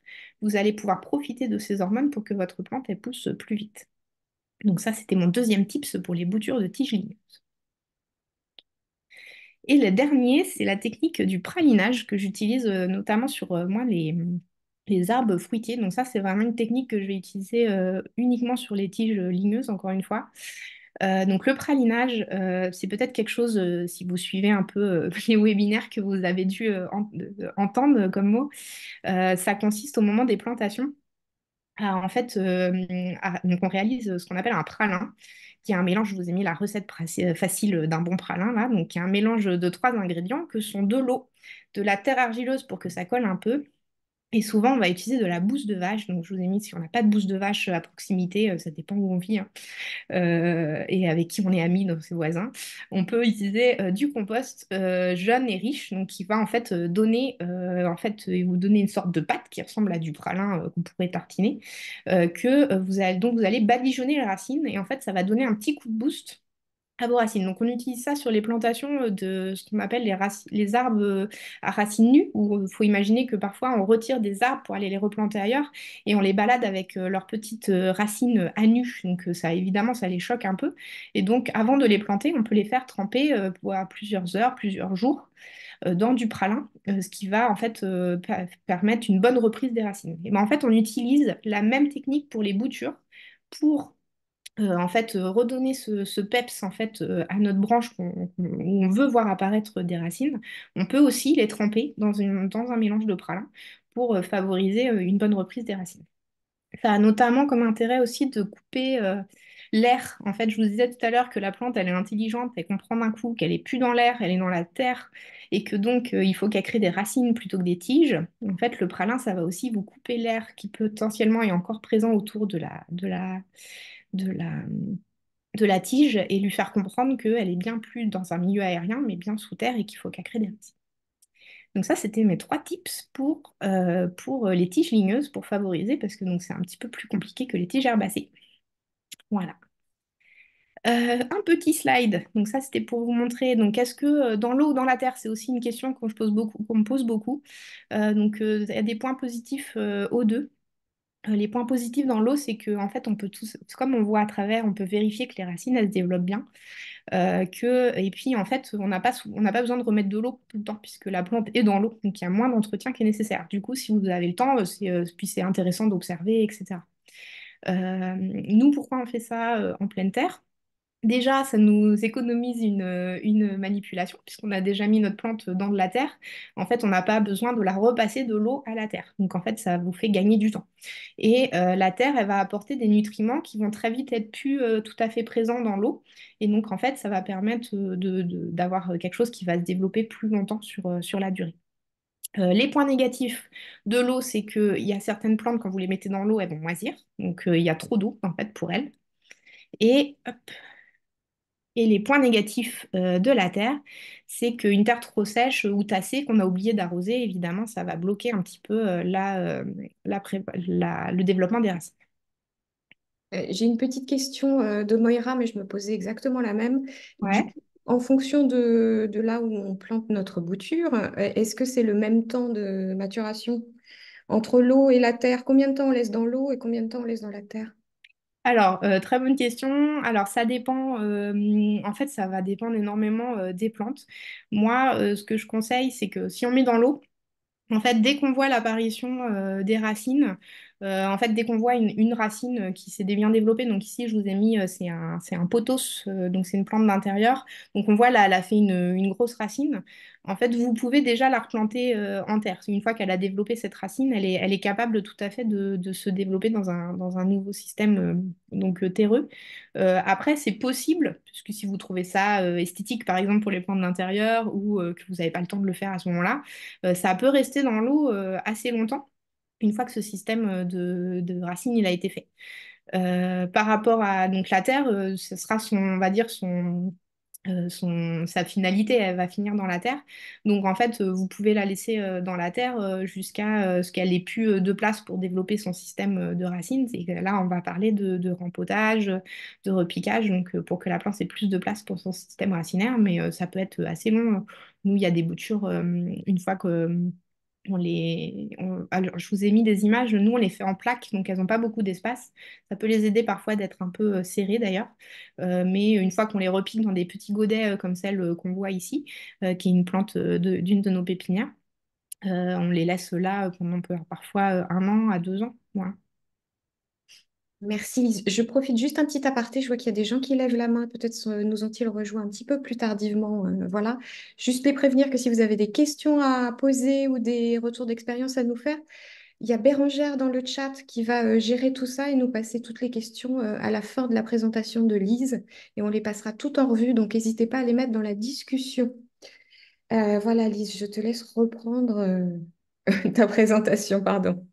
Speaker 2: vous allez pouvoir profiter de ces hormones pour que votre plante elle pousse plus vite. Donc ça, c'était mon deuxième tips pour les boutures de tiges ligneuses. Et le dernier, c'est la technique du pralinage que j'utilise euh, notamment sur euh, moi les, arbres fruitiers. Donc ça, c'est vraiment une technique que je vais utiliser euh, uniquement sur les tiges ligneuses, encore une fois. Euh, donc le pralinage, euh, c'est peut-être quelque chose, euh, si vous suivez un peu les webinaires que vous avez dû entendre comme mot, ça consiste au moment des plantations. en fait, donc on réalise ce qu'on appelle un pralin, qui est un mélange, je vous ai mis la recette facile d'un bon pralin là, donc qui est un mélange de trois ingrédients que sont de l'eau, de la terre argileuse pour que ça colle un peu, et souvent, on va utiliser de la bouse de vache. Donc, je vous ai mis, si on n'a pas de bouse de vache à proximité, euh, ça dépend où on vit hein, euh, et avec qui on est amis, dans ses voisins, on peut utiliser euh, du compost jeune et riche, donc qui va en fait donner, en fait, vous donner une sorte de pâte qui ressemble à du pralin qu'on pourrait tartiner, que vous allez, donc vous allez badigeonner les racines et en fait, ça va donner un petit coup de boost ah, racines. Donc on utilise ça sur les plantations euh, de ce qu'on appelle les, les arbres euh, à racines nues, où il euh, faut imaginer que parfois on retire des arbres pour aller les replanter ailleurs et on les balade avec leurs petites racines à nu. Donc ça évidemment ça les choque un peu. Et donc avant de les planter, on peut les faire tremper pour plusieurs heures, plusieurs jours dans du pralin, ce qui va en fait permettre une bonne reprise des racines. Et ben, en fait, on utilise la même technique pour les boutures pour euh, en fait, euh, redonner ce, peps en fait, euh, à notre branche qu'on, où on veut voir apparaître des racines, on peut aussi les tremper dans, un mélange de pralin pour favoriser une bonne reprise des racines. Ça a notamment comme intérêt aussi de couper l'air. En fait, je vous disais tout à l'heure que la plante, elle est intelligente, elle comprend d'un coup qu'elle n'est plus dans l'air, elle est dans la terre, et que donc il faut qu'elle crée des racines plutôt que des tiges. En fait, le pralin, ça va aussi vous couper l'air qui potentiellement est encore présent autour de la, de la, de la tige et lui faire comprendre qu'elle est bien plus dans un milieu aérien, mais bien sous terre et qu'il faut qu'elle crée des racines. Donc ça, c'était mes trois tips pour, euh, pour les tiges ligneuses, pour favoriser, parce que c'est un petit peu plus compliqué que les tiges herbacées. Voilà. Euh, un petit slide, donc ça c'était pour vous montrer, donc est-ce que euh, dans l'eau ou dans la terre, c'est aussi une question qu'on me pose beaucoup, donc il y a des points positifs aux deux, euh, les points positifs dans l'eau, c'est que en fait, on peut tous, comme on voit à travers, on peut vérifier que les racines elles se développent bien. Euh, que, et puis en fait, on n'a pas, pas besoin de remettre de l'eau tout le temps puisque la plante est dans l'eau, donc il y a moins d'entretien qui est nécessaire. Du coup, si vous avez le temps, euh, c'est, puis c'est intéressant d'observer, etc. nous, pourquoi on fait ça en pleine terre Déjà, ça nous économise une, manipulation, puisqu'on a déjà mis notre plante dans de la terre. En fait, on n'a pas besoin de la repasser de l'eau à la terre. Donc, en fait, ça vous fait gagner du temps. Et euh, la terre, elle va apporter des nutriments qui vont très vite être plus euh, tout à fait présents dans l'eau. Et donc, en fait, ça va permettre euh, d'avoir quelque chose qui va se développer plus longtemps sur, la durée. les points négatifs de l'eau, c'est qu'il y a certaines plantes, quand vous les mettez dans l'eau, elles vont moisir. Donc, il y a trop d'eau, en fait, pour elles. Et hop, et les points négatifs euh, de la terre, c'est qu'une terre trop sèche ou tassée, qu'on a oublié d'arroser, évidemment, ça va
Speaker 1: bloquer un petit peu euh, euh, le développement des racines. J'ai une petite question de Moira, mais je me posais exactement la même. en fonction de, là où on plante notre bouture, est-ce que c'est le même temps de maturation entre l'eau et la terre Combien de temps on laisse dans l'eau et combien de temps on laisse dans la terre
Speaker 2: alors, euh, très bonne question. Alors, ça dépend, euh, en fait, ça va dépendre énormément euh, des plantes. Moi, ce que je conseille, c'est que si on met dans l'eau, en fait, dès qu'on voit l'apparition des racines, euh, en fait, dès qu'on voit une, racine euh, qui s'est bien développée, donc ici je vous ai mis, euh, c'est un, un pothos, donc c'est une plante d'intérieur. Donc on voit là, elle a fait une, grosse racine. En fait, vous pouvez déjà la replanter en terre. Une fois qu'elle a développé cette racine, elle est, capable tout à fait de, se développer dans un, nouveau système donc terreux. après, c'est possible, puisque si vous trouvez ça esthétique, par exemple pour les plantes d'intérieur, ou que vous n'avez pas le temps de le faire à ce moment-là, ça peut rester dans l'eau assez longtemps une fois que ce système euh, de, racines il a été fait. Euh, par rapport à donc la terre, ça euh, ce sera son, on va dire son, son, sa finalité, elle va finir dans la terre. Donc en fait, vous pouvez la laisser dans la terre jusqu'à ce qu'elle ait plus de place pour développer son système de racines. Et là, on va parler de, de rempotage, de repiquage, donc pour que la plante ait plus de place pour son système racinaire. Mais ça peut être assez long. Nous, il y a des boutures une fois que on les, je vous ai mis des images, nous on les fait en plaques, donc elles n'ont pas beaucoup d'espace. Ça peut les aider parfois d'être un peu euh, serrées d'ailleurs, euh, mais une fois qu'on les repique dans des petits godets euh, comme celle qu'on voit ici, qui est une plante d'une de, nos pépinières, on les laisse là pendant parfois un an à deux ans.
Speaker 1: Merci Lise. Je profite juste un petit aparté. Je vois qu'il y a des gens qui lèvent la main. Peut-être nous ont-ils rejoint un petit peu plus tardivement. Euh, voilà. Juste les prévenir que si vous avez des questions à poser ou des retours d'expérience à nous faire, il y a Bérangère dans le chat qui va euh, gérer tout ça et nous passer toutes les questions euh, à la fin de la présentation de Lise. Et on les passera toutes en revue. Donc n'hésitez pas à les mettre dans la discussion. voilà Lise, je te laisse reprendre ta présentation. Pardon.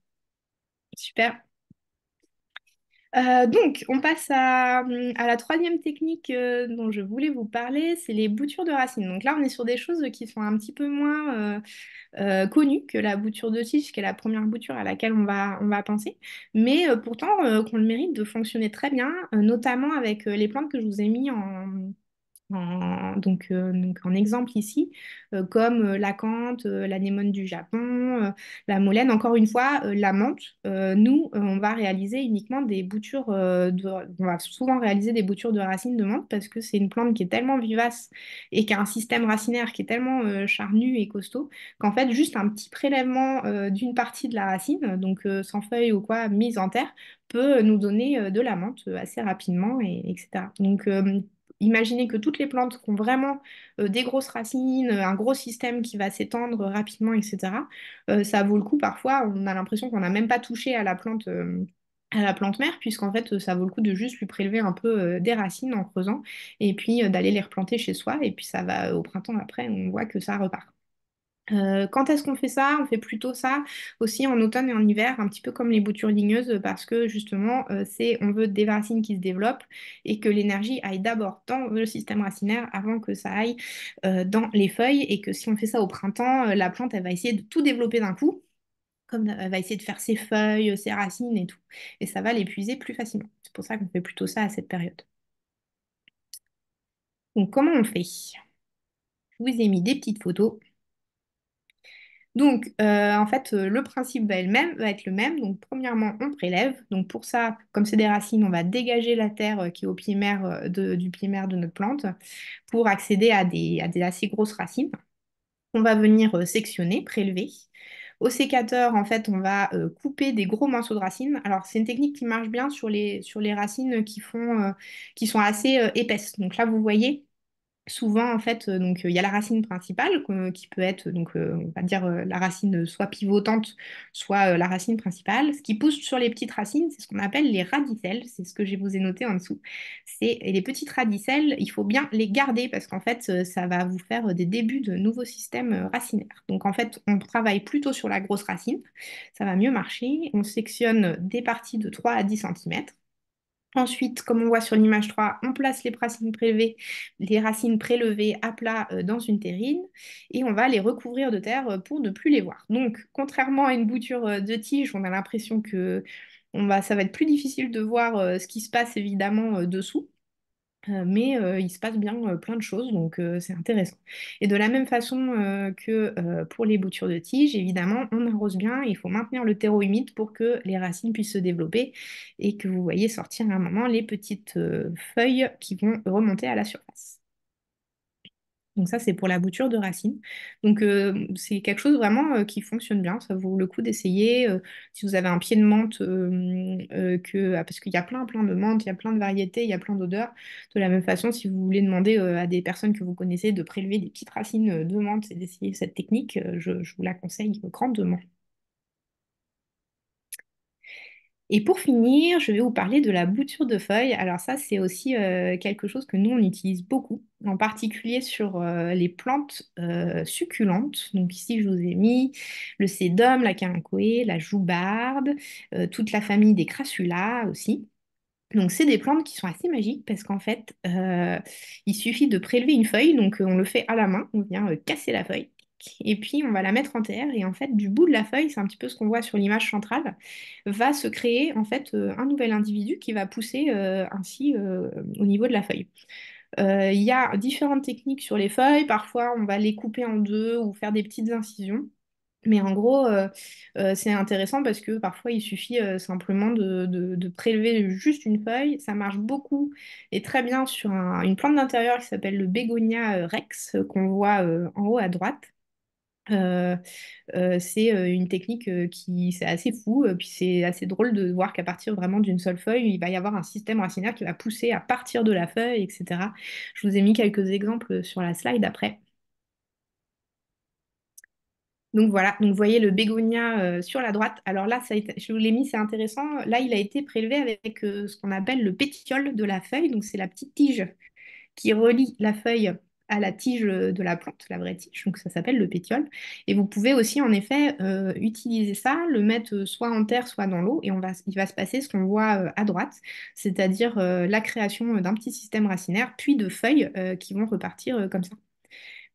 Speaker 1: Super. Euh,
Speaker 2: donc, on passe à, la troisième technique euh, dont je voulais vous parler, c'est les boutures de racines. Donc là, on est sur des choses qui sont un petit peu moins euh, connues que la bouture de tige, qui est la première bouture à laquelle on va, on va penser, mais pourtant qu'on le mérite de fonctionner très bien, notamment avec les plantes que je vous ai mis en, en, donc, euh, donc en exemple ici, euh, comme euh, la cante, l'anémone du Japon, la molène, encore une fois, la menthe. nous, on va réaliser uniquement des boutures, de, on va souvent réaliser des boutures de racines de menthe parce que c'est une plante qui est tellement vivace et qui a un système racinaire qui est tellement charnu et costaud qu'en fait, juste un petit prélèvement d'une partie de la racine, donc sans feuilles ou quoi, mise en terre, peut nous donner de la menthe assez rapidement, et, etc. Donc, imaginez que toutes les plantes qui ont vraiment euh, des grosses racines, un gros système qui va s'étendre rapidement, etc., euh, ça vaut le coup parfois. On a l'impression qu'on n'a même pas touché à la plante euh, à la plante mère, puisqu'en fait, ça vaut le coup de juste lui prélever un peu des racines en creusant, et puis d'aller les replanter chez soi, et puis ça va au printemps après, on voit que ça repart. Euh, quand est-ce qu'on fait ça On fait plutôt ça aussi en automne et en hiver, un petit peu comme les boutures ligneuses, parce que justement, euh, c'est on veut des racines qui se développent et que l'énergie aille d'abord dans le système racinaire avant que ça aille euh, dans les feuilles, et que si on fait ça au printemps, la plante elle va essayer de tout développer d'un coup, comme elle va essayer de faire ses feuilles, ses racines et tout, et ça va l'épuiser plus facilement. C'est pour ça qu'on fait plutôt ça à cette période. Donc comment on fait Je vous ai mis des petites photos. Donc, euh, en fait, euh, le principe va, même, va être le même. Donc, premièrement, on prélève. Donc, pour ça, comme c'est des racines, on va dégager la terre euh, qui est au pied mer du pied de notre plante pour accéder à des, à assez grosses racines. On va venir sectionner, prélever. Au sécateur, en fait, on va couper des gros morceaux de racines. Alors, c'est une technique qui marche bien sur les, racines qui, sont assez épaisses. Donc là, vous voyez, souvent en fait euh, donc il y a la racine principale euh, qui peut être euh, donc on va dire la racine soit pivotante soit la racine principale ce qui pousse sur les petites racines c'est ce qu'on appelle les radicelles c'est ce que je vous ai noté en dessous les petites radicelles il faut bien les garder parce qu'en fait ça va vous faire des débuts de nouveaux systèmes racinaires donc en fait on travaille plutôt sur la grosse racine ça va mieux marcher on sectionne des parties de 3 à 10 cm Ensuite, comme on voit sur l'image 3, on place les racines prélevées, les racines prélevées à plat euh, dans une terrine et on va les recouvrir de terre euh, pour ne plus les voir. Donc, contrairement à une bouture euh, de tige, on a l'impression que va, ça va être plus difficile de voir ce qui se passe évidemment dessous. Euh, mais euh, il se passe bien euh, plein de choses, donc c'est intéressant. Et de la même façon que pour les boutures de tiges, évidemment, on arrose bien, il faut maintenir le terreau humide pour que les racines puissent se développer et que vous voyez sortir à un moment les petites feuilles qui vont remonter à la surface. Donc ça, c'est pour la bouture de racines. Donc euh, c'est quelque chose vraiment euh, qui fonctionne bien. Ça vaut le coup d'essayer. Euh, si vous avez un pied de menthe, que, ah, parce qu'il y a plein, plein de menthe, il y a plein de variétés, il y a plein d'odeurs. De la même façon, si vous voulez demander à des personnes que vous connaissez de prélever des petites racines de menthe et d'essayer cette technique, je vous la conseille grandement. Et pour finir, je vais vous parler de la bouture de feuilles. Alors ça, c'est aussi euh, quelque chose que nous, on utilise beaucoup, en particulier sur euh, les plantes euh, succulentes. Donc ici, je vous ai mis le sédum, la carincoé, la joubarde, toute la famille des crassulas aussi. Donc c'est des plantes qui sont assez magiques parce qu'en fait, il suffit de prélever une feuille. Donc on le fait à la main, on vient casser la feuille et puis on va la mettre en terre et en fait du bout de la feuille, c'est un petit peu ce qu'on voit sur l'image centrale, va se créer en fait euh, un nouvel individu qui va pousser euh, ainsi euh, au niveau de la feuille. Il y a différentes techniques sur les feuilles, parfois on va les couper en deux ou faire des petites incisions. Mais en gros, c'est intéressant parce que parfois, il suffit simplement de, prélever juste une feuille. Ça marche beaucoup et très bien sur une plante d'intérieur qui s'appelle le Bégonia rex, qu'on voit en haut à droite. Euh, euh, c'est euh, une technique qui c'est assez fou, puis c'est assez drôle de voir qu'à partir vraiment d'une seule feuille, il va y avoir un système racinaire qui va pousser à partir de la feuille, etc. Je vous ai mis quelques exemples sur la slide après. Donc voilà, vous voyez le bégonia sur la droite. Alors là, je vous l'ai mis, c'est intéressant. Là, il a été prélevé avec ce qu'on appelle le pétiole de la feuille. Donc c'est la petite tige qui relie la feuille à la tige euh, de la plante, la vraie tige, donc ça s'appelle le pétiole. Et vous pouvez aussi en effet euh, utiliser ça, le mettre euh, soit en terre, soit dans l'eau, et on va, il va se passer ce qu'on voit à droite, c'est-à-dire la création d'un petit système racinaire, puis de feuilles qui vont repartir comme ça.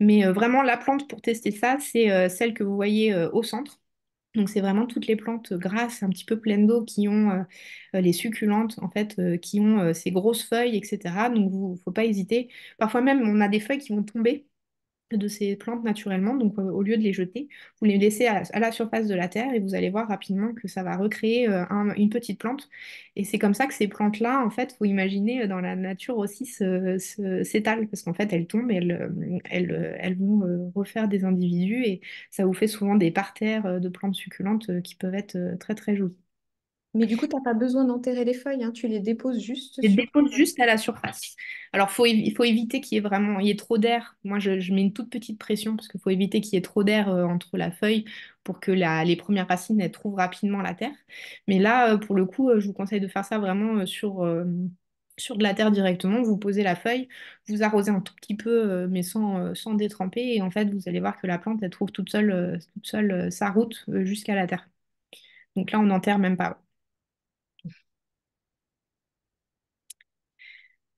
Speaker 2: Mais vraiment, la plante pour tester ça, c'est celle que vous voyez au centre. Donc c'est vraiment toutes les plantes euh, grasses, un petit peu pleines d'eau, qui ont euh, euh, les succulentes en fait, qui ont ces grosses feuilles, etc. Donc il ne faut pas hésiter. Parfois même on a des feuilles qui vont tomber de ces plantes naturellement. Donc, euh, au lieu de les jeter, vous les laissez à, la surface de la terre et vous allez voir rapidement que ça va recréer euh, une petite plante. Et c'est comme ça que ces plantes-là, en fait, vous imaginez euh, dans la nature aussi s'étalent parce qu'en fait, elles tombent, et elles, elles vont refaire des individus et ça vous fait souvent des parterres de plantes succulentes qui peuvent être très très jolies.
Speaker 1: Mais du coup, tu n'as pas besoin d'enterrer les feuilles, hein. tu les déposes
Speaker 2: juste. Tu les déposes juste à la surface. Alors, faut il faut éviter qu'il y ait vraiment y ait trop d'air. Moi, je, mets une toute petite pression parce qu'il faut éviter qu'il y ait trop d'air euh, entre la feuille pour que les premières racines trouvent rapidement la terre. Mais là, euh, pour le coup, euh, je vous conseille de faire ça vraiment sur, sur de la terre directement. Vous posez la feuille, vous arrosez un tout petit peu, mais sans, sans détremper. Et en fait, vous allez voir que la plante, elle trouve toute seule, toute seule sa route jusqu'à la terre. Donc là, on n'enterre même pas.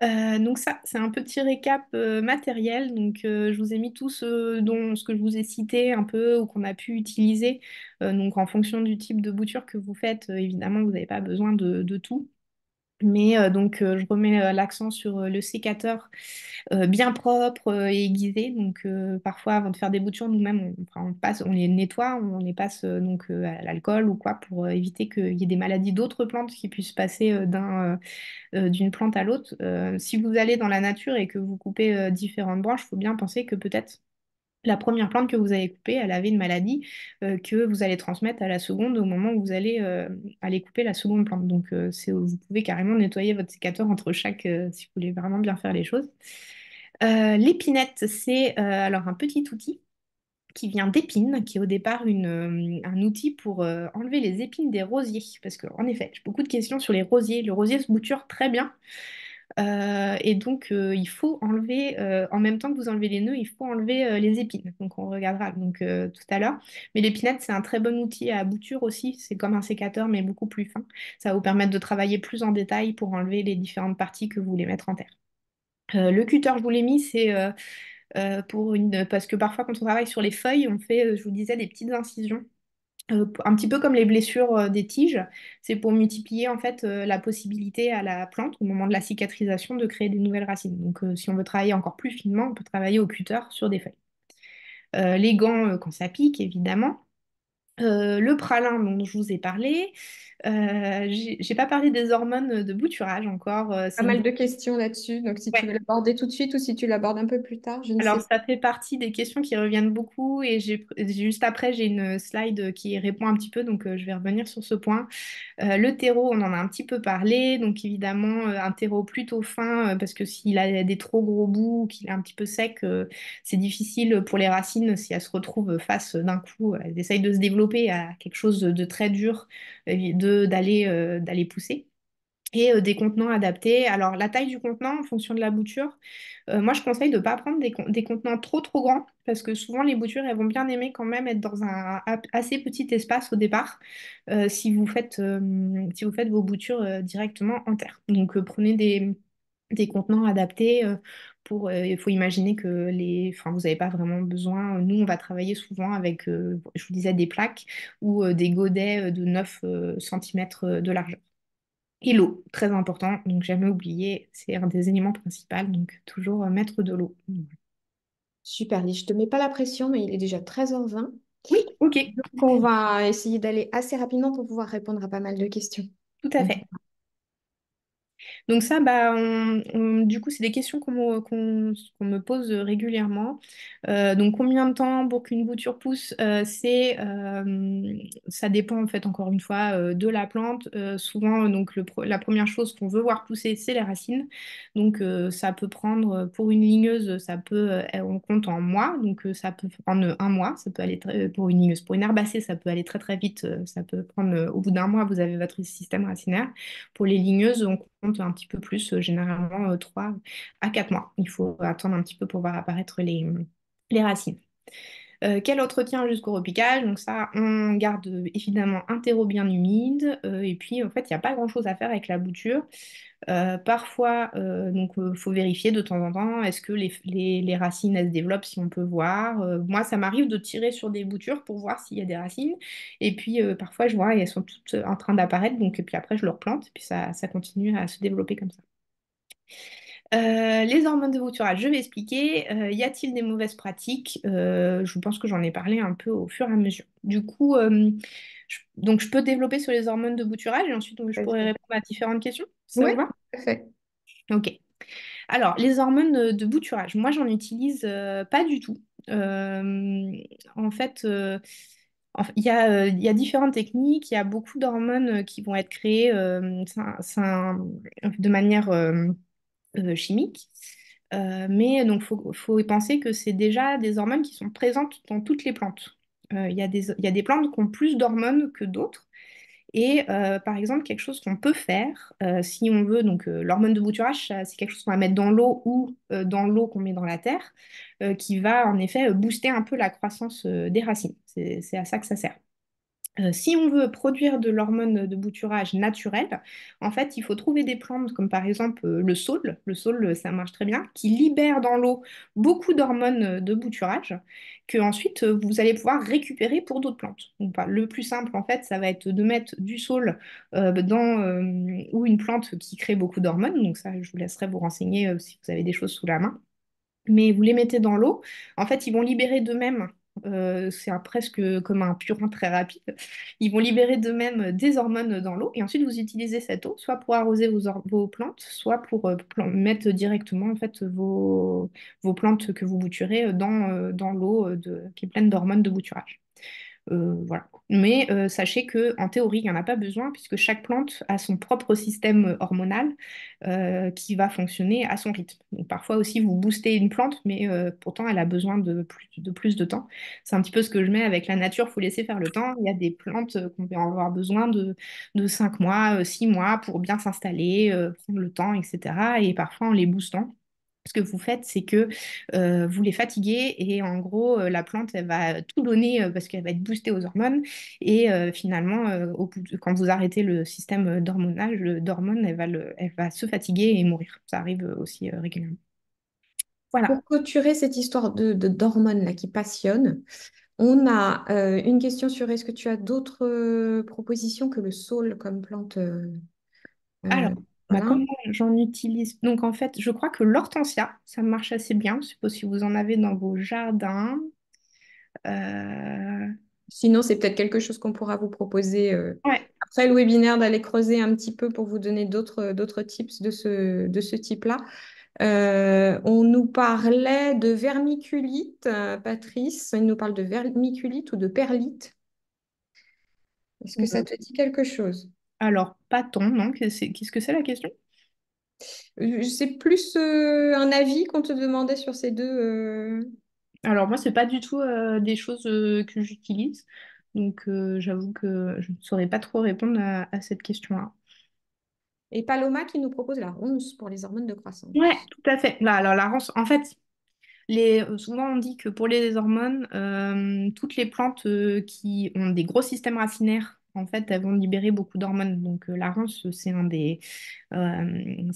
Speaker 2: Euh, donc ça, c'est un petit récap euh, matériel. Donc euh, je vous ai mis tout ce dont ce que je vous ai cité un peu ou qu'on a pu utiliser. donc en fonction du type de bouture que vous faites, évidemment, vous n'avez pas besoin de tout. Mais euh, donc, euh, je remets euh, l'accent sur le sécateur bien propre et aiguisé. Donc, parfois, avant de faire des boutures, nous-mêmes, on, passe, on les nettoie, on les passe donc à l'alcool ou quoi pour éviter qu'il y ait des maladies d'autres plantes qui puissent passer d'une plante à l'autre. si vous allez dans la nature et que vous coupez différentes branches, il faut bien penser que peut-être la première plante que vous avez coupée, elle avait une maladie euh, que vous allez transmettre à la seconde au moment où vous allez euh, aller couper la seconde plante. Donc, euh, vous pouvez carrément nettoyer votre sécateur entre chaque, si vous voulez vraiment bien faire les choses. L'épinette, c'est alors un petit outil qui vient d'épines, qui est au départ une, un outil pour enlever les épines des rosiers. Parce qu'en effet, j'ai beaucoup de questions sur les rosiers. Le rosier se bouture très bien. Euh, et donc, euh, il faut enlever, euh, en même temps que vous enlevez les nœuds, il faut enlever les épines. Donc, on regardera donc, tout à l'heure. Mais l'épinette, c'est un très bon outil à bouture aussi. C'est comme un sécateur, mais beaucoup plus fin. Ça va vous permettre de travailler plus en détail pour enlever les différentes parties que vous voulez mettre en terre. le cutter, je vous l'ai mis, c'est... pour une... Parce que parfois, quand on travaille sur les feuilles, on fait, je vous disais, des petites incisions euh, un petit peu comme les blessures euh, des tiges, c'est pour multiplier en fait euh, la possibilité à la plante au moment de la cicatrisation de créer des nouvelles racines. Donc si on veut travailler encore plus finement, on peut travailler au cutter sur des feuilles. les gants quand ça pique évidemment, euh, le pralin dont je vous ai parlé. Euh, j'ai pas parlé des hormones de bouturage
Speaker 1: encore. Euh, pas mal de questions là-dessus. Donc, si tu veux l'aborder tout de suite ou si tu l'abordes un peu plus tard, je ne Alors,
Speaker 2: ça fait partie des questions qui reviennent beaucoup. Et juste après, j'ai une slide qui répond un petit peu. Donc, je vais revenir sur ce point. le terreau, on en a un petit peu parlé. Donc, évidemment, un terreau plutôt fin, parce que s'il a des trop gros bouts ou qu'il est un petit peu sec, c'est difficile pour les racines si elles se retrouvent face d'un coup. Elles essayent de se développer à quelque chose de très dur, d'aller euh, d'aller pousser et euh, des contenants adaptés. Alors la taille du contenant en fonction de la bouture, euh, moi je conseille de ne pas prendre des, contenants trop trop grands parce que souvent les boutures elles vont bien aimer quand même être dans un assez petit espace au départ si, vous faites, si vous faites vos boutures directement en terre. Donc prenez des, des contenants adaptés. Euh, il faut imaginer que les, enfin, vous n'avez pas vraiment besoin. Nous, on va travailler souvent avec, euh, je vous disais, des plaques ou euh, des godets de 9 cm de largeur. Et l'eau, très important, donc jamais oublier, c'est un des éléments principaux, donc toujours mettre de l'eau.
Speaker 1: Super, Je je te mets pas la pression, mais il est déjà 13h20. Oui, ok. Donc on va essayer d'aller assez rapidement pour pouvoir répondre à pas mal de questions. Tout à fait. Donc ça, bah, du coup, c'est des questions qu'on me, pose régulièrement.
Speaker 2: Euh, donc combien de temps pour qu'une bouture pousse? Euh, c'est, euh, ça dépend en fait encore une fois de la plante. souvent, donc la première chose qu'on veut voir pousser, c'est les racines. Donc ça peut prendre pour une ligneuse, ça peut, on compte en mois, donc ça peut prendre un mois. Ça peut aller très- pour une ligneuse, pour une herbacée, ça peut aller très très vite. Ça peut prendre au bout d'un mois, vous avez votre système racinaire. Pour les ligneuses, on un petit peu plus, euh, généralement 3 euh, à 4 mois. Il faut attendre un petit peu pour voir apparaître les, les racines. Euh, quel entretien jusqu'au repiquage Donc ça, on garde évidemment un terreau bien humide. Euh, et puis, en fait, il n'y a pas grand-chose à faire avec la bouture. Euh, parfois, donc, faut vérifier de temps en temps, est-ce que les, racines, elles se développent, si on peut voir. moi, ça m'arrive de tirer sur des boutures pour voir s'il y a des racines. Et puis, parfois, je vois, elles sont toutes en train d'apparaître. Donc, et puis après, je leur plante Et puis, ça, ça continue à se développer comme ça. Euh, les hormones de bouturage, je vais expliquer. Euh, y a-t-il des mauvaises pratiques euh, Je pense que j'en ai parlé un peu au fur et à mesure. Du coup, je, donc je peux développer sur les hormones de bouturage et ensuite je pourrais répondre à différentes questions. Ça oui, parfait. Ok. Alors, les hormones de, bouturage, moi, j'en utilise pas du tout. en fait, il y, a, différentes techniques, il y a beaucoup d'hormones qui vont être créées de manière euh, chimiques. Euh, mais donc, il faut, faut, penser que c'est déjà des hormones qui sont présentes dans toutes les plantes. Euh, il y, y, a des plantes qui ont plus d'hormones que d'autres. Et par exemple, quelque chose qu'on peut faire, si on veut, donc l'hormone de bouturage, c'est quelque chose qu'on va mettre dans l'eau ou dans l'eau qu'on met dans la terre, qui va en effet booster un peu la croissance des racines. C'est à ça que ça sert. Euh, si on veut produire de l'hormone de bouturage naturelle, en fait, il faut trouver des plantes comme par exemple euh, le saule. Le saule, euh, ça marche très bien, qui libère dans l'eau beaucoup d'hormones de bouturage que ensuite vous allez pouvoir récupérer pour d'autres plantes. Bah, le plus simple, en fait, ça va être de mettre du saule dans ou une plante qui crée beaucoup d'hormones. Donc ça, je vous laisserai vous renseigner si vous avez des choses sous la main. Mais vous les mettez dans l'eau. En fait, ils vont libérer d'eux-mêmes euh, c'est presque comme un purin très rapide. Ils vont libérer de mêmes des hormones dans l'eau et ensuite vous utilisez cette eau soit pour arroser vos, plantes, soit pour euh, mettre directement en fait vos, plantes que vous bouturez dans, euh, dans l'eau qui est pleine d'hormones de bouturage. Euh, mais euh, sachez que en théorie, il n'y en a pas besoin puisque chaque plante a son propre système euh, hormonal qui va fonctionner à son rythme. Donc parfois aussi, vous boostez une plante, mais pourtant elle a besoin de plus, de temps. C'est un petit peu ce que je mets avec la nature, il faut laisser faire le temps. Il y a des plantes qu'on peut avoir besoin de, de 5 mois, 6 mois pour bien s'installer, prendre le temps, etc. Et parfois en les boostant ce que vous faites, c'est que euh, vous les fatiguez et en gros, euh, la plante, elle va tout donner euh, parce qu'elle va être boostée aux hormones. Et finalement, quand vous arrêtez le système d'hormonage, d'hormones, elle, va elle va se fatiguer et mourir. Ça arrive aussi
Speaker 1: régulièrement. Voilà. Pour clôturer cette histoire de, d'hormones qui passionne, on a une question sur est-ce que tu as d'autres propositions que le saule comme plante Alors, bah, Comment j'en
Speaker 2: utilise? Donc, en fait, je crois que l'hortensia, ça marche assez bien. Je suppose si vous en avez dans vos
Speaker 1: jardins. Euh, Sinon, c'est peut-être quelque chose qu'on pourra vous proposer euh, après le webinaire, d'aller creuser un petit peu pour vous donner d'autres, euh, d'autres tips de ce, de ce type-là. on nous parlait de vermiculite, Patrice. Il nous parle de vermiculite ou de perlite. Est-ce que ça te dit quelque chose alors, ton, non Qu'est-ce que c'est la question euh, C'est plus euh, un avis qu'on te demandait sur ces deux. Euh. Alors, moi, c'est pas du tout des choses que j'utilise. Donc, j'avoue que
Speaker 2: je ne saurais pas trop répondre à, cette question-là.
Speaker 1: Et Paloma qui nous propose la ronce pour les hormones de croissance. Oui,
Speaker 2: tout à fait. alors, la ronce, en fait, souvent, on dit que pour les hormones, toutes les plantes qui ont des gros systèmes racinaires en fait, elles vont libérer beaucoup d'hormones. Donc, euh, la ronce, c'est un des, euh, une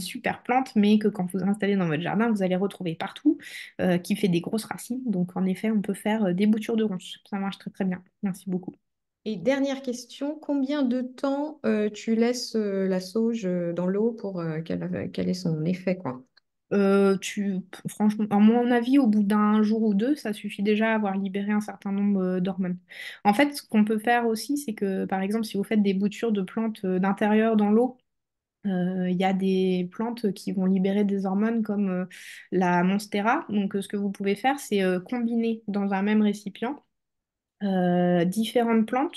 Speaker 2: super plante, mais que quand vous installez dans votre jardin, vous allez retrouver partout, euh, qui fait des grosses racines. Donc, en effet, on peut faire des boutures de ronce. Ça marche très, très bien. Merci beaucoup.
Speaker 1: Et dernière question, combien de temps tu laisses la sauge dans l'eau pour qu'elle ait son effet quoi en euh, tu, franchement, à mon
Speaker 2: avis, au bout d'un jour ou deux, ça suffit déjà à avoir libéré un certain nombre euh, d'hormones. En fait, ce qu'on peut faire aussi, c'est que, par exemple, si vous faites des boutures de plantes euh, d'intérieur dans l'eau, il y a des plantes qui vont libérer des hormones comme la monstera. Donc, ce que vous pouvez faire, c'est combiner dans un même récipient différentes plantes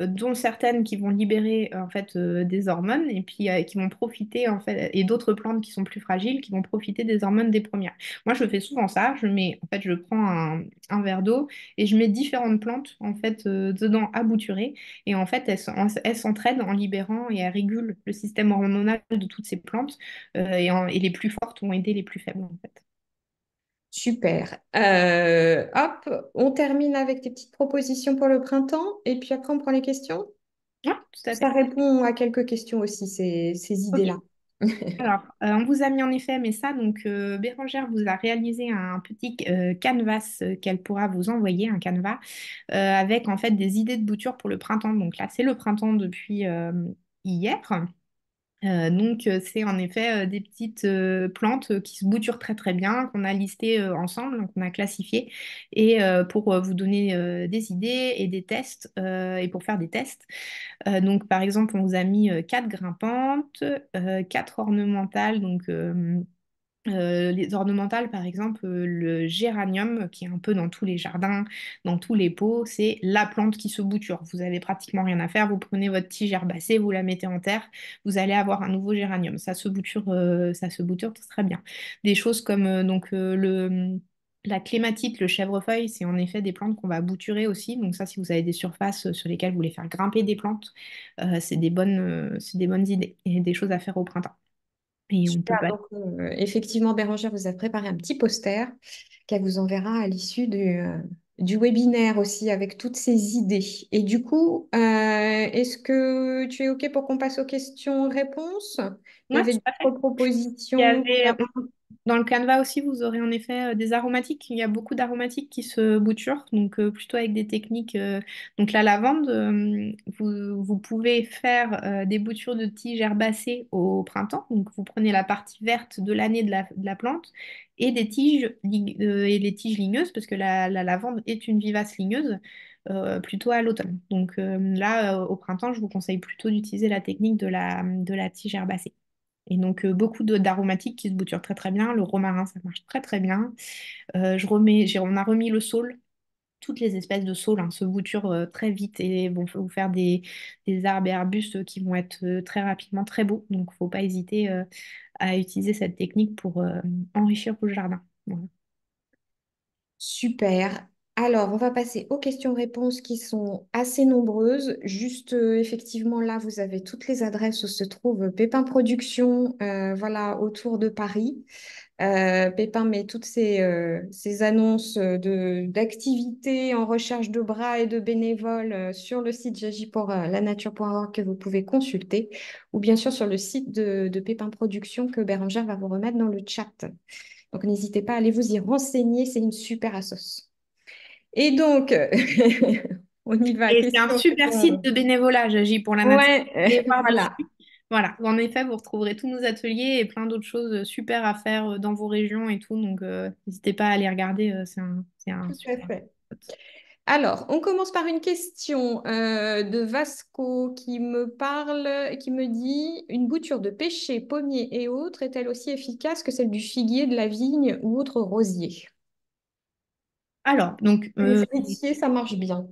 Speaker 2: euh, dont certaines qui vont libérer euh, en fait euh, des hormones et puis qui vont profiter en fait et d'autres plantes qui sont plus fragiles qui vont profiter des hormones des premières. Moi je fais souvent ça, je mets en fait je prends un, verre d'eau et je mets différentes plantes en fait dedans à bouturer et en fait elles s'entraident en libérant et elles régulent le système hormonal de toutes ces plantes et, et, les plus fortes ont aidé les plus faibles en fait.
Speaker 1: Super. Euh, hop, on termine avec des petites propositions pour le printemps et puis après on prend les questions. Ah, ça répond à quelques questions aussi, ces, idées-là. Alors,
Speaker 2: euh, on vous a mis en effet, mais ça, donc euh, Bérangère vous a réalisé un petit canvas qu'elle pourra vous envoyer, un canevas, avec en fait des idées de bouture pour le printemps. Donc là, c'est le printemps depuis hier. Euh, donc, euh, c'est en effet euh, des petites plantes qui se bouturent très très bien, qu'on a listées ensemble, qu'on a classifiées, et pour vous donner des idées et des tests, et pour faire des tests. donc, par exemple, on vous a mis quatre grimpantes, quatre ornementales, donc euh, les ornementales, par exemple, euh, le géranium, qui est un peu dans tous les jardins, dans tous les pots, c'est la plante qui se bouture. Vous avez pratiquement rien à faire. Vous prenez votre tige herbacée, vous la mettez en terre, vous allez avoir un nouveau géranium. Ça se bouture, euh, ça se bouture très bien. Des choses comme donc le la clématite, le chèvrefeuille, c'est en effet des plantes qu'on va bouturer aussi. Donc ça, si vous avez des surfaces sur lesquelles vous voulez faire grimper des plantes, c'est des, bonnes, des bonnes idées et des choses à faire au
Speaker 1: printemps. Euh, effectivement, Bérangère vous a préparé un petit poster qu'elle vous enverra à l'issue du, euh, du webinaire aussi avec toutes ces idées. Et du coup, euh, est-ce que tu es OK pour qu'on passe aux questions-réponses? Il y dans le canevas aussi, vous aurez en effet euh, des
Speaker 2: aromatiques. Il y a beaucoup d'aromatiques qui se bouturent, donc euh, plutôt avec des techniques. Euh, donc la lavande, vous, pouvez faire des boutures de tiges herbacées au printemps. Donc vous prenez la partie verte de l'année de la, plante et des tiges, et les tiges ligneuses, parce que la, lavande est une vivace ligneuse. plutôt à l'automne. Donc là, au printemps, je vous conseille plutôt d'utiliser la technique de de la tige herbacée. Et donc, euh, beaucoup d'aromatiques qui se bouturent très très bien. Le romarin, ça marche très très bien. Euh, je remets, on a remis le saule. Toutes les espèces de saules hein, se bouturent euh, très vite et vont vous faire des, arbres et arbustes qui vont être très rapidement très beaux. Donc, il ne faut pas hésiter à utiliser cette technique pour enrichir vos jardin.
Speaker 1: Super. Alors, on va passer aux questions-réponses qui sont assez nombreuses. Juste, euh, effectivement, là, vous avez toutes les adresses où se trouve Pépin Production, euh, voilà, autour de Paris. Euh, Pépin met toutes ces, annonces d'activités en recherche de bras et de bénévoles sur le site nature.org que vous pouvez consulter, ou bien sûr sur le site de, Pépin Production que Bérangère va vous remettre dans le chat. Donc, n'hésitez pas à aller vous y renseigner, c'est une super assos. Et donc, on y va. c'est un super site de bénévolat, j'agis pour la nature. voilà. Voilà, en effet, vous retrouverez
Speaker 2: tous nos ateliers et plein d'autres choses super à faire euh, dans vos régions et tout. Donc, euh, n'hésitez pas à aller regarder. Euh, c'est un, un super... fait.
Speaker 1: Alors, on commence par une question de Vasco qui me parle, qui me dit Une bouture de pêcher, pommier et autres est-elle aussi efficace que celle du figuier, de la vigne ou autre rosier
Speaker 2: alors, donc. Les
Speaker 1: euh, ça marche bien.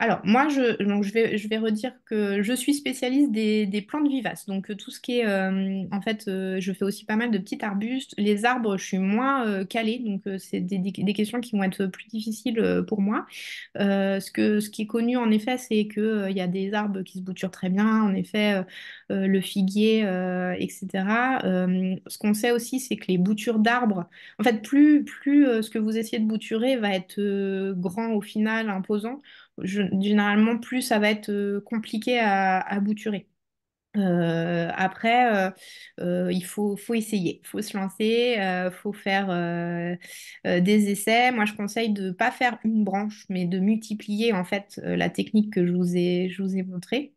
Speaker 2: Alors, moi, je, vais, je vais redire que je suis spécialiste des, plantes vivaces. Donc, tout ce qui est. Euh, en fait, euh, je fais aussi pas mal de petits arbustes. Les arbres, je suis moins euh, calée. Donc, c'est des, questions qui vont être plus difficiles pour moi. ce qui est connu, en effet, c'est qu'il il y a des arbres qui se bouturent très bien. En effet, le figuier, etc. ce qu'on sait aussi, c'est que les boutures d'arbres. En fait, plus, plus ce que vous essayez de bouturer va être grand au final, imposant généralement, plus ça va être euh, compliqué à, bouturer. Euh, après, euh, il faut, faut essayer, faut se lancer, faut faire des essais. Moi, je conseille de ne pas faire une branche, mais de multiplier en fait la technique que je vous ai montrée.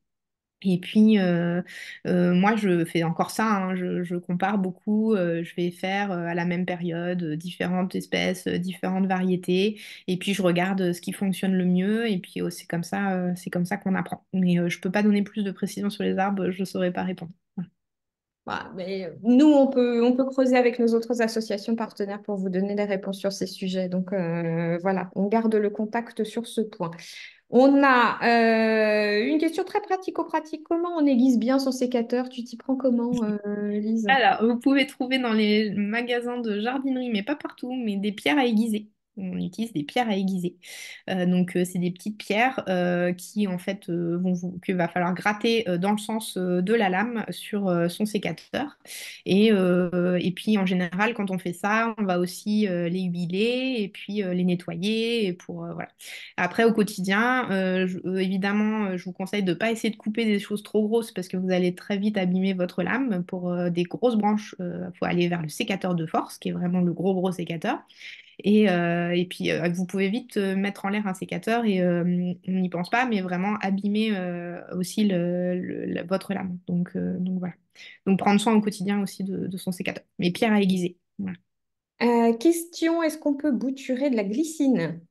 Speaker 2: Et puis, euh, euh, moi, je fais encore ça, hein, je, compare beaucoup, euh, je vais faire à la même période différentes espèces, différentes variétés, et puis je regarde ce qui fonctionne le mieux, et puis oh, c'est comme ça, c'est ça qu'on apprend. Mais je ne peux pas donner plus de précisions sur les arbres, je ne saurais pas répondre.
Speaker 1: Bah, nous, on peut, on peut creuser avec nos autres associations partenaires pour vous donner des réponses sur ces sujets. Donc voilà, on garde le contact sur ce point. On a euh, une question très pratico-pratique. Comment on aiguise bien son sécateur Tu t'y prends comment, euh, Lise Alors,
Speaker 2: vous pouvez trouver dans les magasins de jardinerie, mais pas partout, mais des pierres à aiguiser on utilise des pierres à aiguiser. Euh, donc euh, c'est des petites pierres euh, qui en fait vont que va falloir gratter dans le sens de la lame sur son sécateur. Et, puis en général quand on fait ça, on va aussi les huiler et puis les nettoyer pour voilà. Après au quotidien, évidemment je vous conseille de ne pas essayer de couper des choses trop grosses parce que vous allez très vite abîmer votre lame. Pour des grosses branches, il faut aller vers le sécateur de force qui est vraiment le gros gros sécateur. Et, euh, et puis, euh, vous pouvez vite euh, mettre en l'air un sécateur et on n'y pense pas, mais vraiment abîmer aussi votre lame. Donc, donc, voilà. Donc prendre soin au quotidien aussi de, son sécateur. Mais pierre à aiguiser. Voilà. question, est-ce qu'on peut bouturer de la glycine?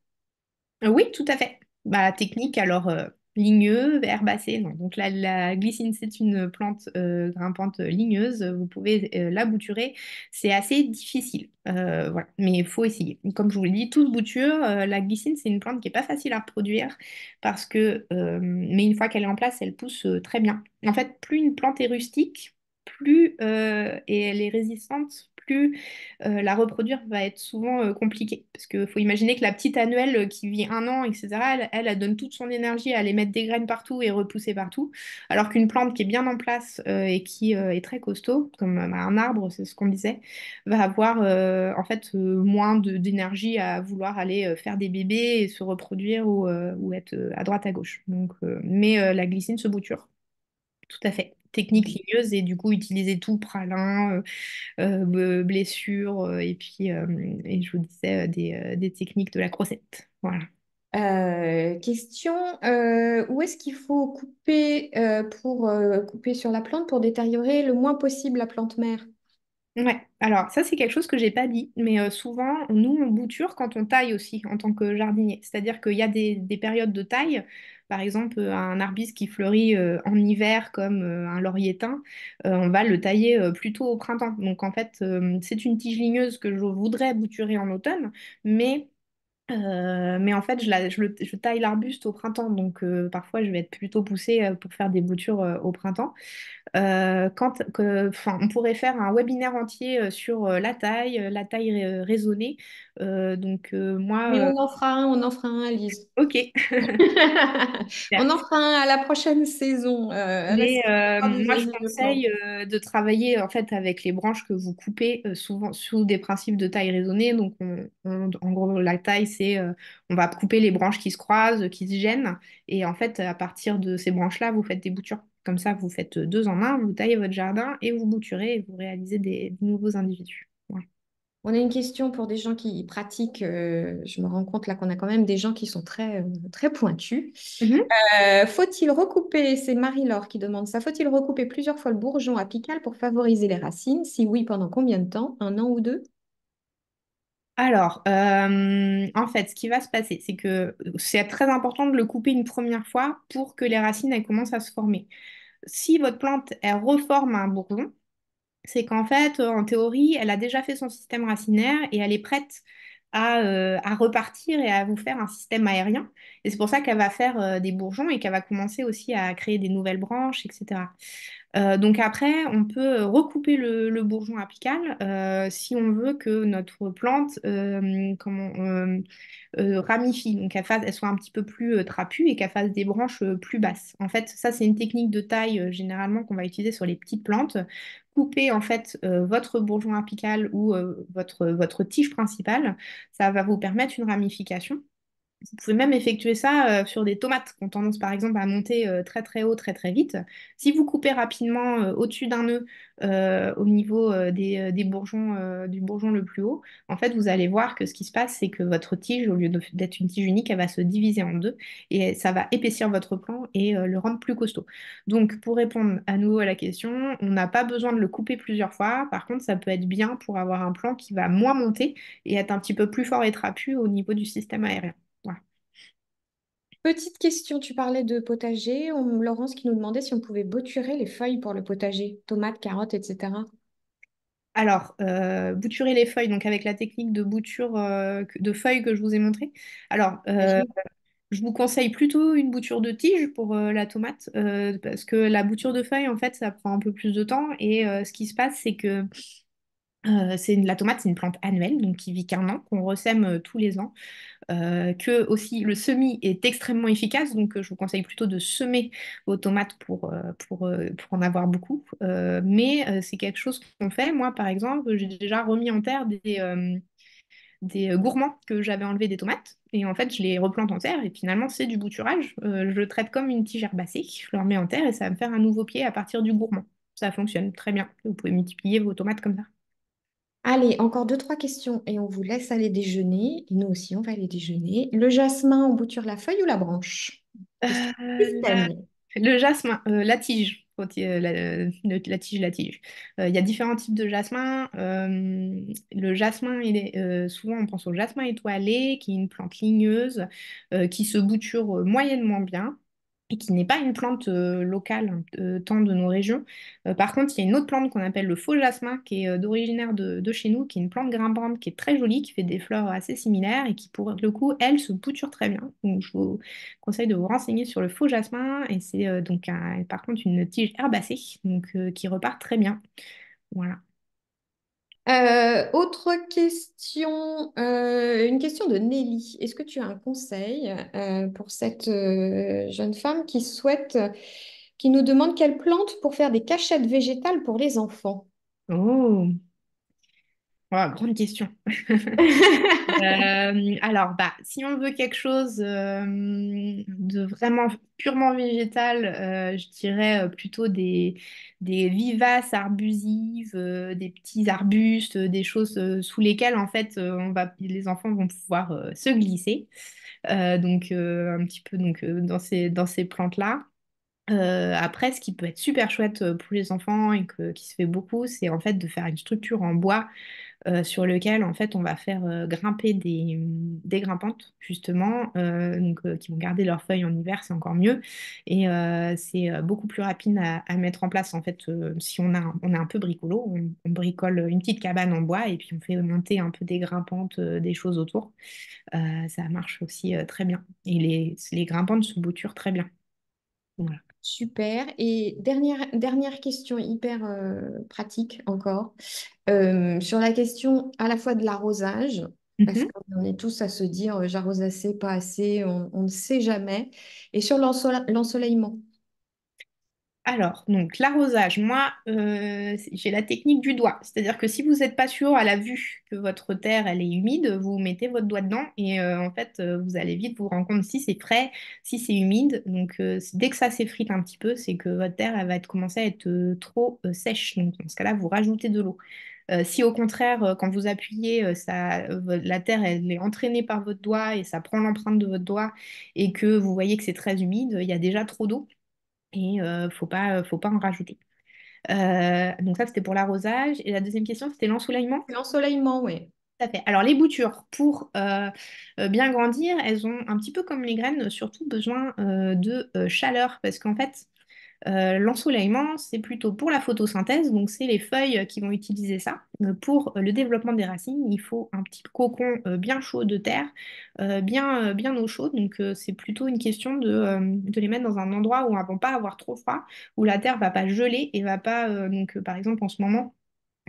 Speaker 2: Oui, tout à fait. Bah, technique, alors ligneux, herbacée. Donc la, glycine, c'est une plante euh, grimpante ligneuse. Vous pouvez euh, la bouturer. C'est assez difficile, euh, mais il faut essayer. Comme je vous l'ai dit, toute bouture. la glycine, c'est une plante qui n'est pas facile à produire parce que, mais une fois qu'elle est en place, elle pousse très bien. En fait, plus une plante est rustique, plus elle est résistante plus, euh, la reproduire va être souvent euh, compliquée. Parce qu'il faut imaginer que la petite annuelle euh, qui vit un an, etc., elle, donne toute son énergie à aller mettre des graines partout et repousser partout. Alors qu'une plante qui est bien en place et qui est très costaud, comme un arbre, c'est ce qu'on disait, va avoir en fait moins d'énergie à vouloir aller faire des bébés et se reproduire ou, ou être à droite à gauche. Donc, mais la glycine se bouture. Tout à fait techniques ligneuses et du coup utiliser tout, pralin, euh, euh, blessures blessure euh, et puis et je vous disais des, des, techniques de la crocette. Voilà.
Speaker 1: question, où est-ce qu'il faut couper pour couper sur la plante pour détériorer le moins possible la plante mère Ouais, alors ça c'est quelque chose que j'ai pas dit, mais souvent nous
Speaker 2: on bouture quand on taille aussi en tant que jardinier. C'est-à-dire qu'il y a des, des, périodes de taille par exemple, un arbuste qui fleurit euh, en hiver comme euh, un laurier teint, euh, on va le tailler plutôt au printemps. Donc en fait, c'est une tige ligneuse que je voudrais bouturer en automne, mais euh, mais en fait, je, je, taille l'arbuste au printemps, donc euh, parfois je vais être plutôt poussée euh, pour faire des boutures au printemps. quand, que, on pourrait faire un webinaire entier sur la taille, la taille raisonnée. donc Mais moi, on
Speaker 1: en fera un, on en fera un, Lise. ok.
Speaker 2: On en
Speaker 1: fera un à la prochaine saison. Mais moi, je conseille de
Speaker 2: travailler en fait avec les branches que vous coupez souvent sous des principes de taille raisonnée. Donc, en gros, la taille, c'est euh, on va couper les branches qui se croisent, qui se gênent. Et en fait, à partir de ces branches-là, vous faites des boutures. Comme ça, vous faites deux en un, vous taillez votre jardin et vous bouturez et vous réalisez des, nouveaux individus.
Speaker 1: On a une question pour des gens qui pratiquent. Euh, je me rends compte là qu'on a quand même des gens qui sont très, euh, très pointus. Mm-hmm. faut-il recouper, c'est Marie-Laure qui demande ça, faut-il recouper plusieurs fois le bourgeon apical pour favoriser les racines Si oui, pendant combien de temps Un an ou deux alors,
Speaker 2: euh, en fait, ce qui va se passer, c'est que c'est très important de le couper une première fois pour que les racines commencent à se former. Si votre plante elle reforme un bourgeon, c'est qu'en fait, en théorie, elle a déjà fait son système racinaire et elle est prête à, euh, repartir et à vous faire un système aérien. Et c'est pour ça qu'elle va faire euh, des bourgeons et qu'elle va commencer aussi à créer des nouvelles branches, etc. Euh, donc après, on peut recouper le, bourgeon apical euh, si on veut que notre plante euh, ramifie, donc qu'elle soit un petit peu plus trapue et qu'elle fasse des branches plus basses. En fait, ça c'est une technique de taille généralement qu'on va utiliser sur les petites plantes. Couper en fait votre bourgeon apical ou votre tige principale, ça va vous permettre une ramification vous pouvez même effectuer ça euh, sur des tomates qui ont tendance par exemple à monter euh, très très haut, très très vite. Si vous coupez rapidement euh, au-dessus d'un nœud au niveau des, bourgeons, du bourgeon le plus haut, en fait vous allez voir que ce qui se passe, c'est que votre tige, au lieu d'être une tige unique, elle va se diviser en deux et ça va épaissir votre plan et le rendre plus costaud. Donc pour répondre à nouveau à la question, on n'a pas besoin de le couper plusieurs fois. Par contre, ça peut être bien pour avoir un plan qui va moins monter et être un petit peu plus fort et trapu au niveau du système aérien.
Speaker 1: Petite question, tu parlais de potager. Laurence qui nous demandait si on pouvait bouturer les feuilles pour le potager, tomates, carottes, etc. Alors, euh, bouturer les feuilles, donc avec la technique de bouture
Speaker 2: euh, de feuilles que je vous ai montrée. Alors, euh, je vous conseille plutôt une bouture de tige pour la tomate, parce que la bouture de feuilles, en fait, ça prend un peu plus de temps. Et ce qui se passe, c'est que c'est la tomate, c'est une plante annuelle, donc qui vit qu'un an, qu'on ressème tous les ans. Euh, que aussi le semis est extrêmement efficace, donc euh, je vous conseille plutôt de semer vos tomates pour, euh, pour, en avoir beaucoup. mais c'est quelque chose qu'on fait. Moi, par exemple, j'ai déjà remis en terre des, des gourmands que j'avais enlevés des tomates. Et en fait, je les replante en terre et finalement, c'est du bouturage. je le traite comme une tige herbacée, je le remets en terre et ça va me faire un nouveau pied à partir du gourmand. Ça fonctionne très bien. Vous pouvez multiplier vos tomates comme ça.
Speaker 1: Allez, encore deux, trois questions et on vous laisse aller déjeuner. nous aussi, on va aller déjeuner. Le jasmin, on bouture la feuille ou la branche?
Speaker 2: Euh, le jasmin, euh, euh, la tige. La, tige, la tige. Il y a différents types de jasmin. le jasmin, il est, souvent on pense au jasmin étoilé, qui est une plante ligneuse, qui se bouture moyennement bien et qui n'est pas une plante euh, locale euh, tant de nos régions. Euh, par contre, il y a une autre plante qu'on appelle le faux jasmin, qui est d'originaire de, chez nous, qui est une plante grimpante, qui est très jolie, qui fait des fleurs assez similaires et qui, pour le coup, elle se bouture très bien. Donc, je vous conseille de vous renseigner sur le faux jasmin. Et c'est donc, par contre, une tige herbacée donc, qui repart très bien.
Speaker 1: Voilà. Euh, autre question, euh, une question de Nelly. Est-ce que tu as un conseil euh, pour cette jeune femme qui souhaite, qui nous demande quelle plante pour faire des cachettes végétales pour les enfants?
Speaker 2: Oh. Wow, grande question. Euh, alors, bah, si on veut quelque chose euh, de vraiment purement végétal, euh, je dirais plutôt des, vivaces arbusives, des petits arbustes, des choses sous lesquelles en fait les enfants vont pouvoir se glisser. donc un petit peu donc, dans ces, dans ces plantes-là. après, ce qui peut être super chouette pour les enfants et qui se fait beaucoup, c'est en fait de faire une structure en bois euh, sur lequel en fait on va faire euh, grimper des, des, grimpantes justement, euh, donc, qui vont garder leurs feuilles en hiver, c'est encore mieux. Et c'est beaucoup plus rapide à, mettre en place en fait si on a, on un peu bricolo, on, bricole une petite cabane en bois et puis on fait monter un peu des grimpantes, des choses autour. ça marche aussi très bien. Et les, les grimpantes se bouturent très bien.
Speaker 1: Voilà. Super. Et dernière, dernière question hyper euh, pratique encore, euh, sur la question à la fois de l'arrosage, parce mm-hmm. qu'on est tous à se dire euh, j'arrose assez, pas assez, on, ne sait jamais, et sur l'ensoleillement.
Speaker 2: Alors, donc l'arrosage, moi, euh, j'ai la technique du doigt. C'est-à-dire que si vous n'êtes pas sûr à la vue que votre terre, elle est humide, vous mettez votre doigt dedans et euh, en fait, euh, vous allez vite vous rendre compte si c'est frais, si c'est humide. Donc, dès que ça s'effrite un petit peu, c'est que votre terre, elle va commencer à être trop sèche. Donc, dans ce cas-là, vous rajoutez de l'eau. si au contraire, quand vous appuyez, ça, la terre elle est entraînée par votre doigt et ça prend l'empreinte de votre doigt et que vous voyez que c'est très humide, il y a déjà trop d'eau, et euh, faut pas, euh, faut pas en rajouter. Euh, donc ça, c'était pour l'arrosage. Et la deuxième question, c'était l'ensoleillement. L'ensoleillement, oui. ça fait. Alors les boutures, pour bien grandir, elles ont un petit peu comme les graines, surtout besoin de chaleur, parce qu'en fait, euh, l'ensoleillement, c'est plutôt pour la photosynthèse, donc c'est les feuilles qui vont utiliser ça. Euh, pour euh, le développement des racines, il faut un petit cocon bien chaud de terre, bien, bien au chaud, donc c'est plutôt une question de, de, les mettre dans un endroit où on ne va pas avoir trop froid, où la terre ne va pas geler et va pas, donc par exemple en ce moment,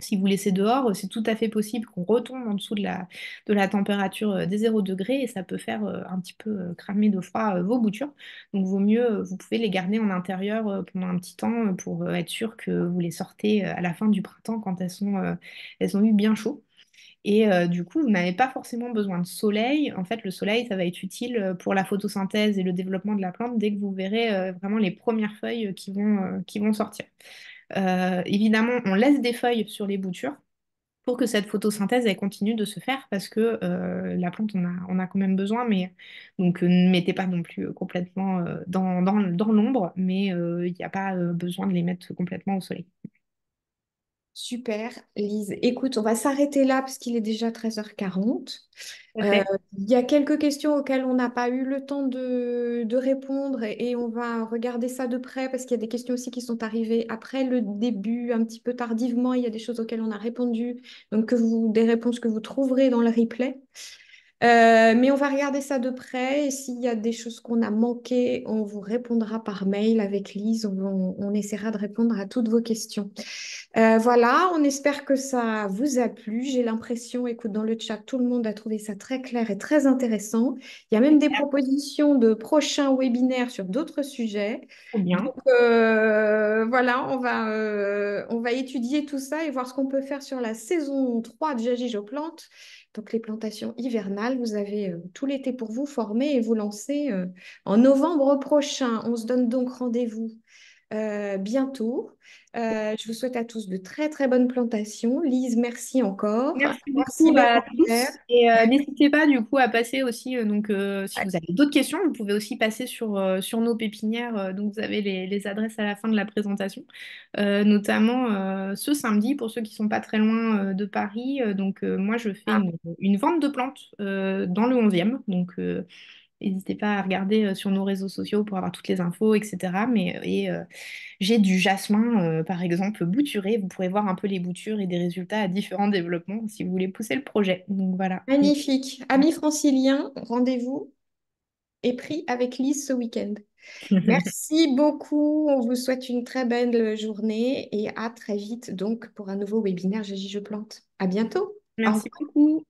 Speaker 2: si vous laissez dehors, euh, c'est tout à fait possible qu'on retombe en dessous de la, de la température euh, des 0 degrés et ça peut faire euh, un petit peu cramer de froid vos boutures. Donc vaut mieux, vous pouvez les garder en intérieur pendant un petit temps pour être sûr que vous les sortez à la fin du printemps quand elles, sont, elles ont eu bien chaud. Et du coup, vous n'avez pas forcément besoin de soleil. En fait, le soleil, ça va être utile pour la photosynthèse et le développement de la plante dès que vous verrez vraiment les premières feuilles qui vont, qui vont sortir. Euh, évidemment, on laisse des feuilles sur les boutures pour que cette photosynthèse elle continue de se faire parce que euh, la plante on a, quand même besoin mais donc euh, ne mettez pas non plus complètement dans, dans l'ombre mais il n'y a pas besoin de les mettre complètement au soleil.
Speaker 1: Super, Lise. Écoute, on va s'arrêter là parce qu'il est déjà 13h40. Euh, il y a quelques questions auxquelles on n'a pas eu le temps de, répondre et, on va regarder ça de près parce qu'il y a des questions aussi qui sont arrivées après le début, un petit peu tardivement. Il y a des choses auxquelles on a répondu, donc des réponses que vous trouverez dans le replay. Euh, mais on va regarder ça de près et s'il y a des choses qu'on a manquées, on vous répondra par mail avec Lise. On, essaiera de répondre à toutes vos questions. Euh, voilà, on espère que ça vous a plu. J'ai l'impression, écoute, dans le chat, tout le monde a trouvé ça très clair et très intéressant. Il y a même des propositions de prochains webinaires sur d'autres sujets. Bien. Donc, euh, voilà, on va, on va étudier tout ça et voir ce qu'on peut faire sur la saison 3 de Jagige aux plantes. Donc les plantations hivernales, vous avez euh, tout l'été pour vous former et vous lancer euh, en novembre prochain. On se donne donc rendez-vous euh, bientôt. Euh, je vous souhaite à tous de très très bonnes plantations. Lise, merci encore. Merci, merci beaucoup bah, à tous. Et euh, n'hésitez
Speaker 2: pas du coup à passer aussi, euh, donc si vous avez d'autres questions, vous pouvez aussi passer sur, sur nos pépinières. donc vous avez les, adresses à la fin de la présentation, notamment ce samedi pour ceux qui ne sont pas très loin de Paris. donc moi je fais ah. une, vente de plantes dans le 11e. Donc N'hésitez pas à regarder euh, sur nos réseaux sociaux pour avoir toutes les infos, etc. Mais euh, et, euh, j'ai du jasmin, par exemple, bouturé. Vous pourrez voir un peu les boutures et des résultats à différents développements si vous voulez pousser le projet. Donc voilà. Magnifique.
Speaker 1: Amis francilien, rendez-vous et pris avec Lise ce week-end. Merci beaucoup. On vous souhaite une très belle journée et à très vite donc pour un nouveau webinaire J'agis, Je Plante. À bientôt. Merci beaucoup.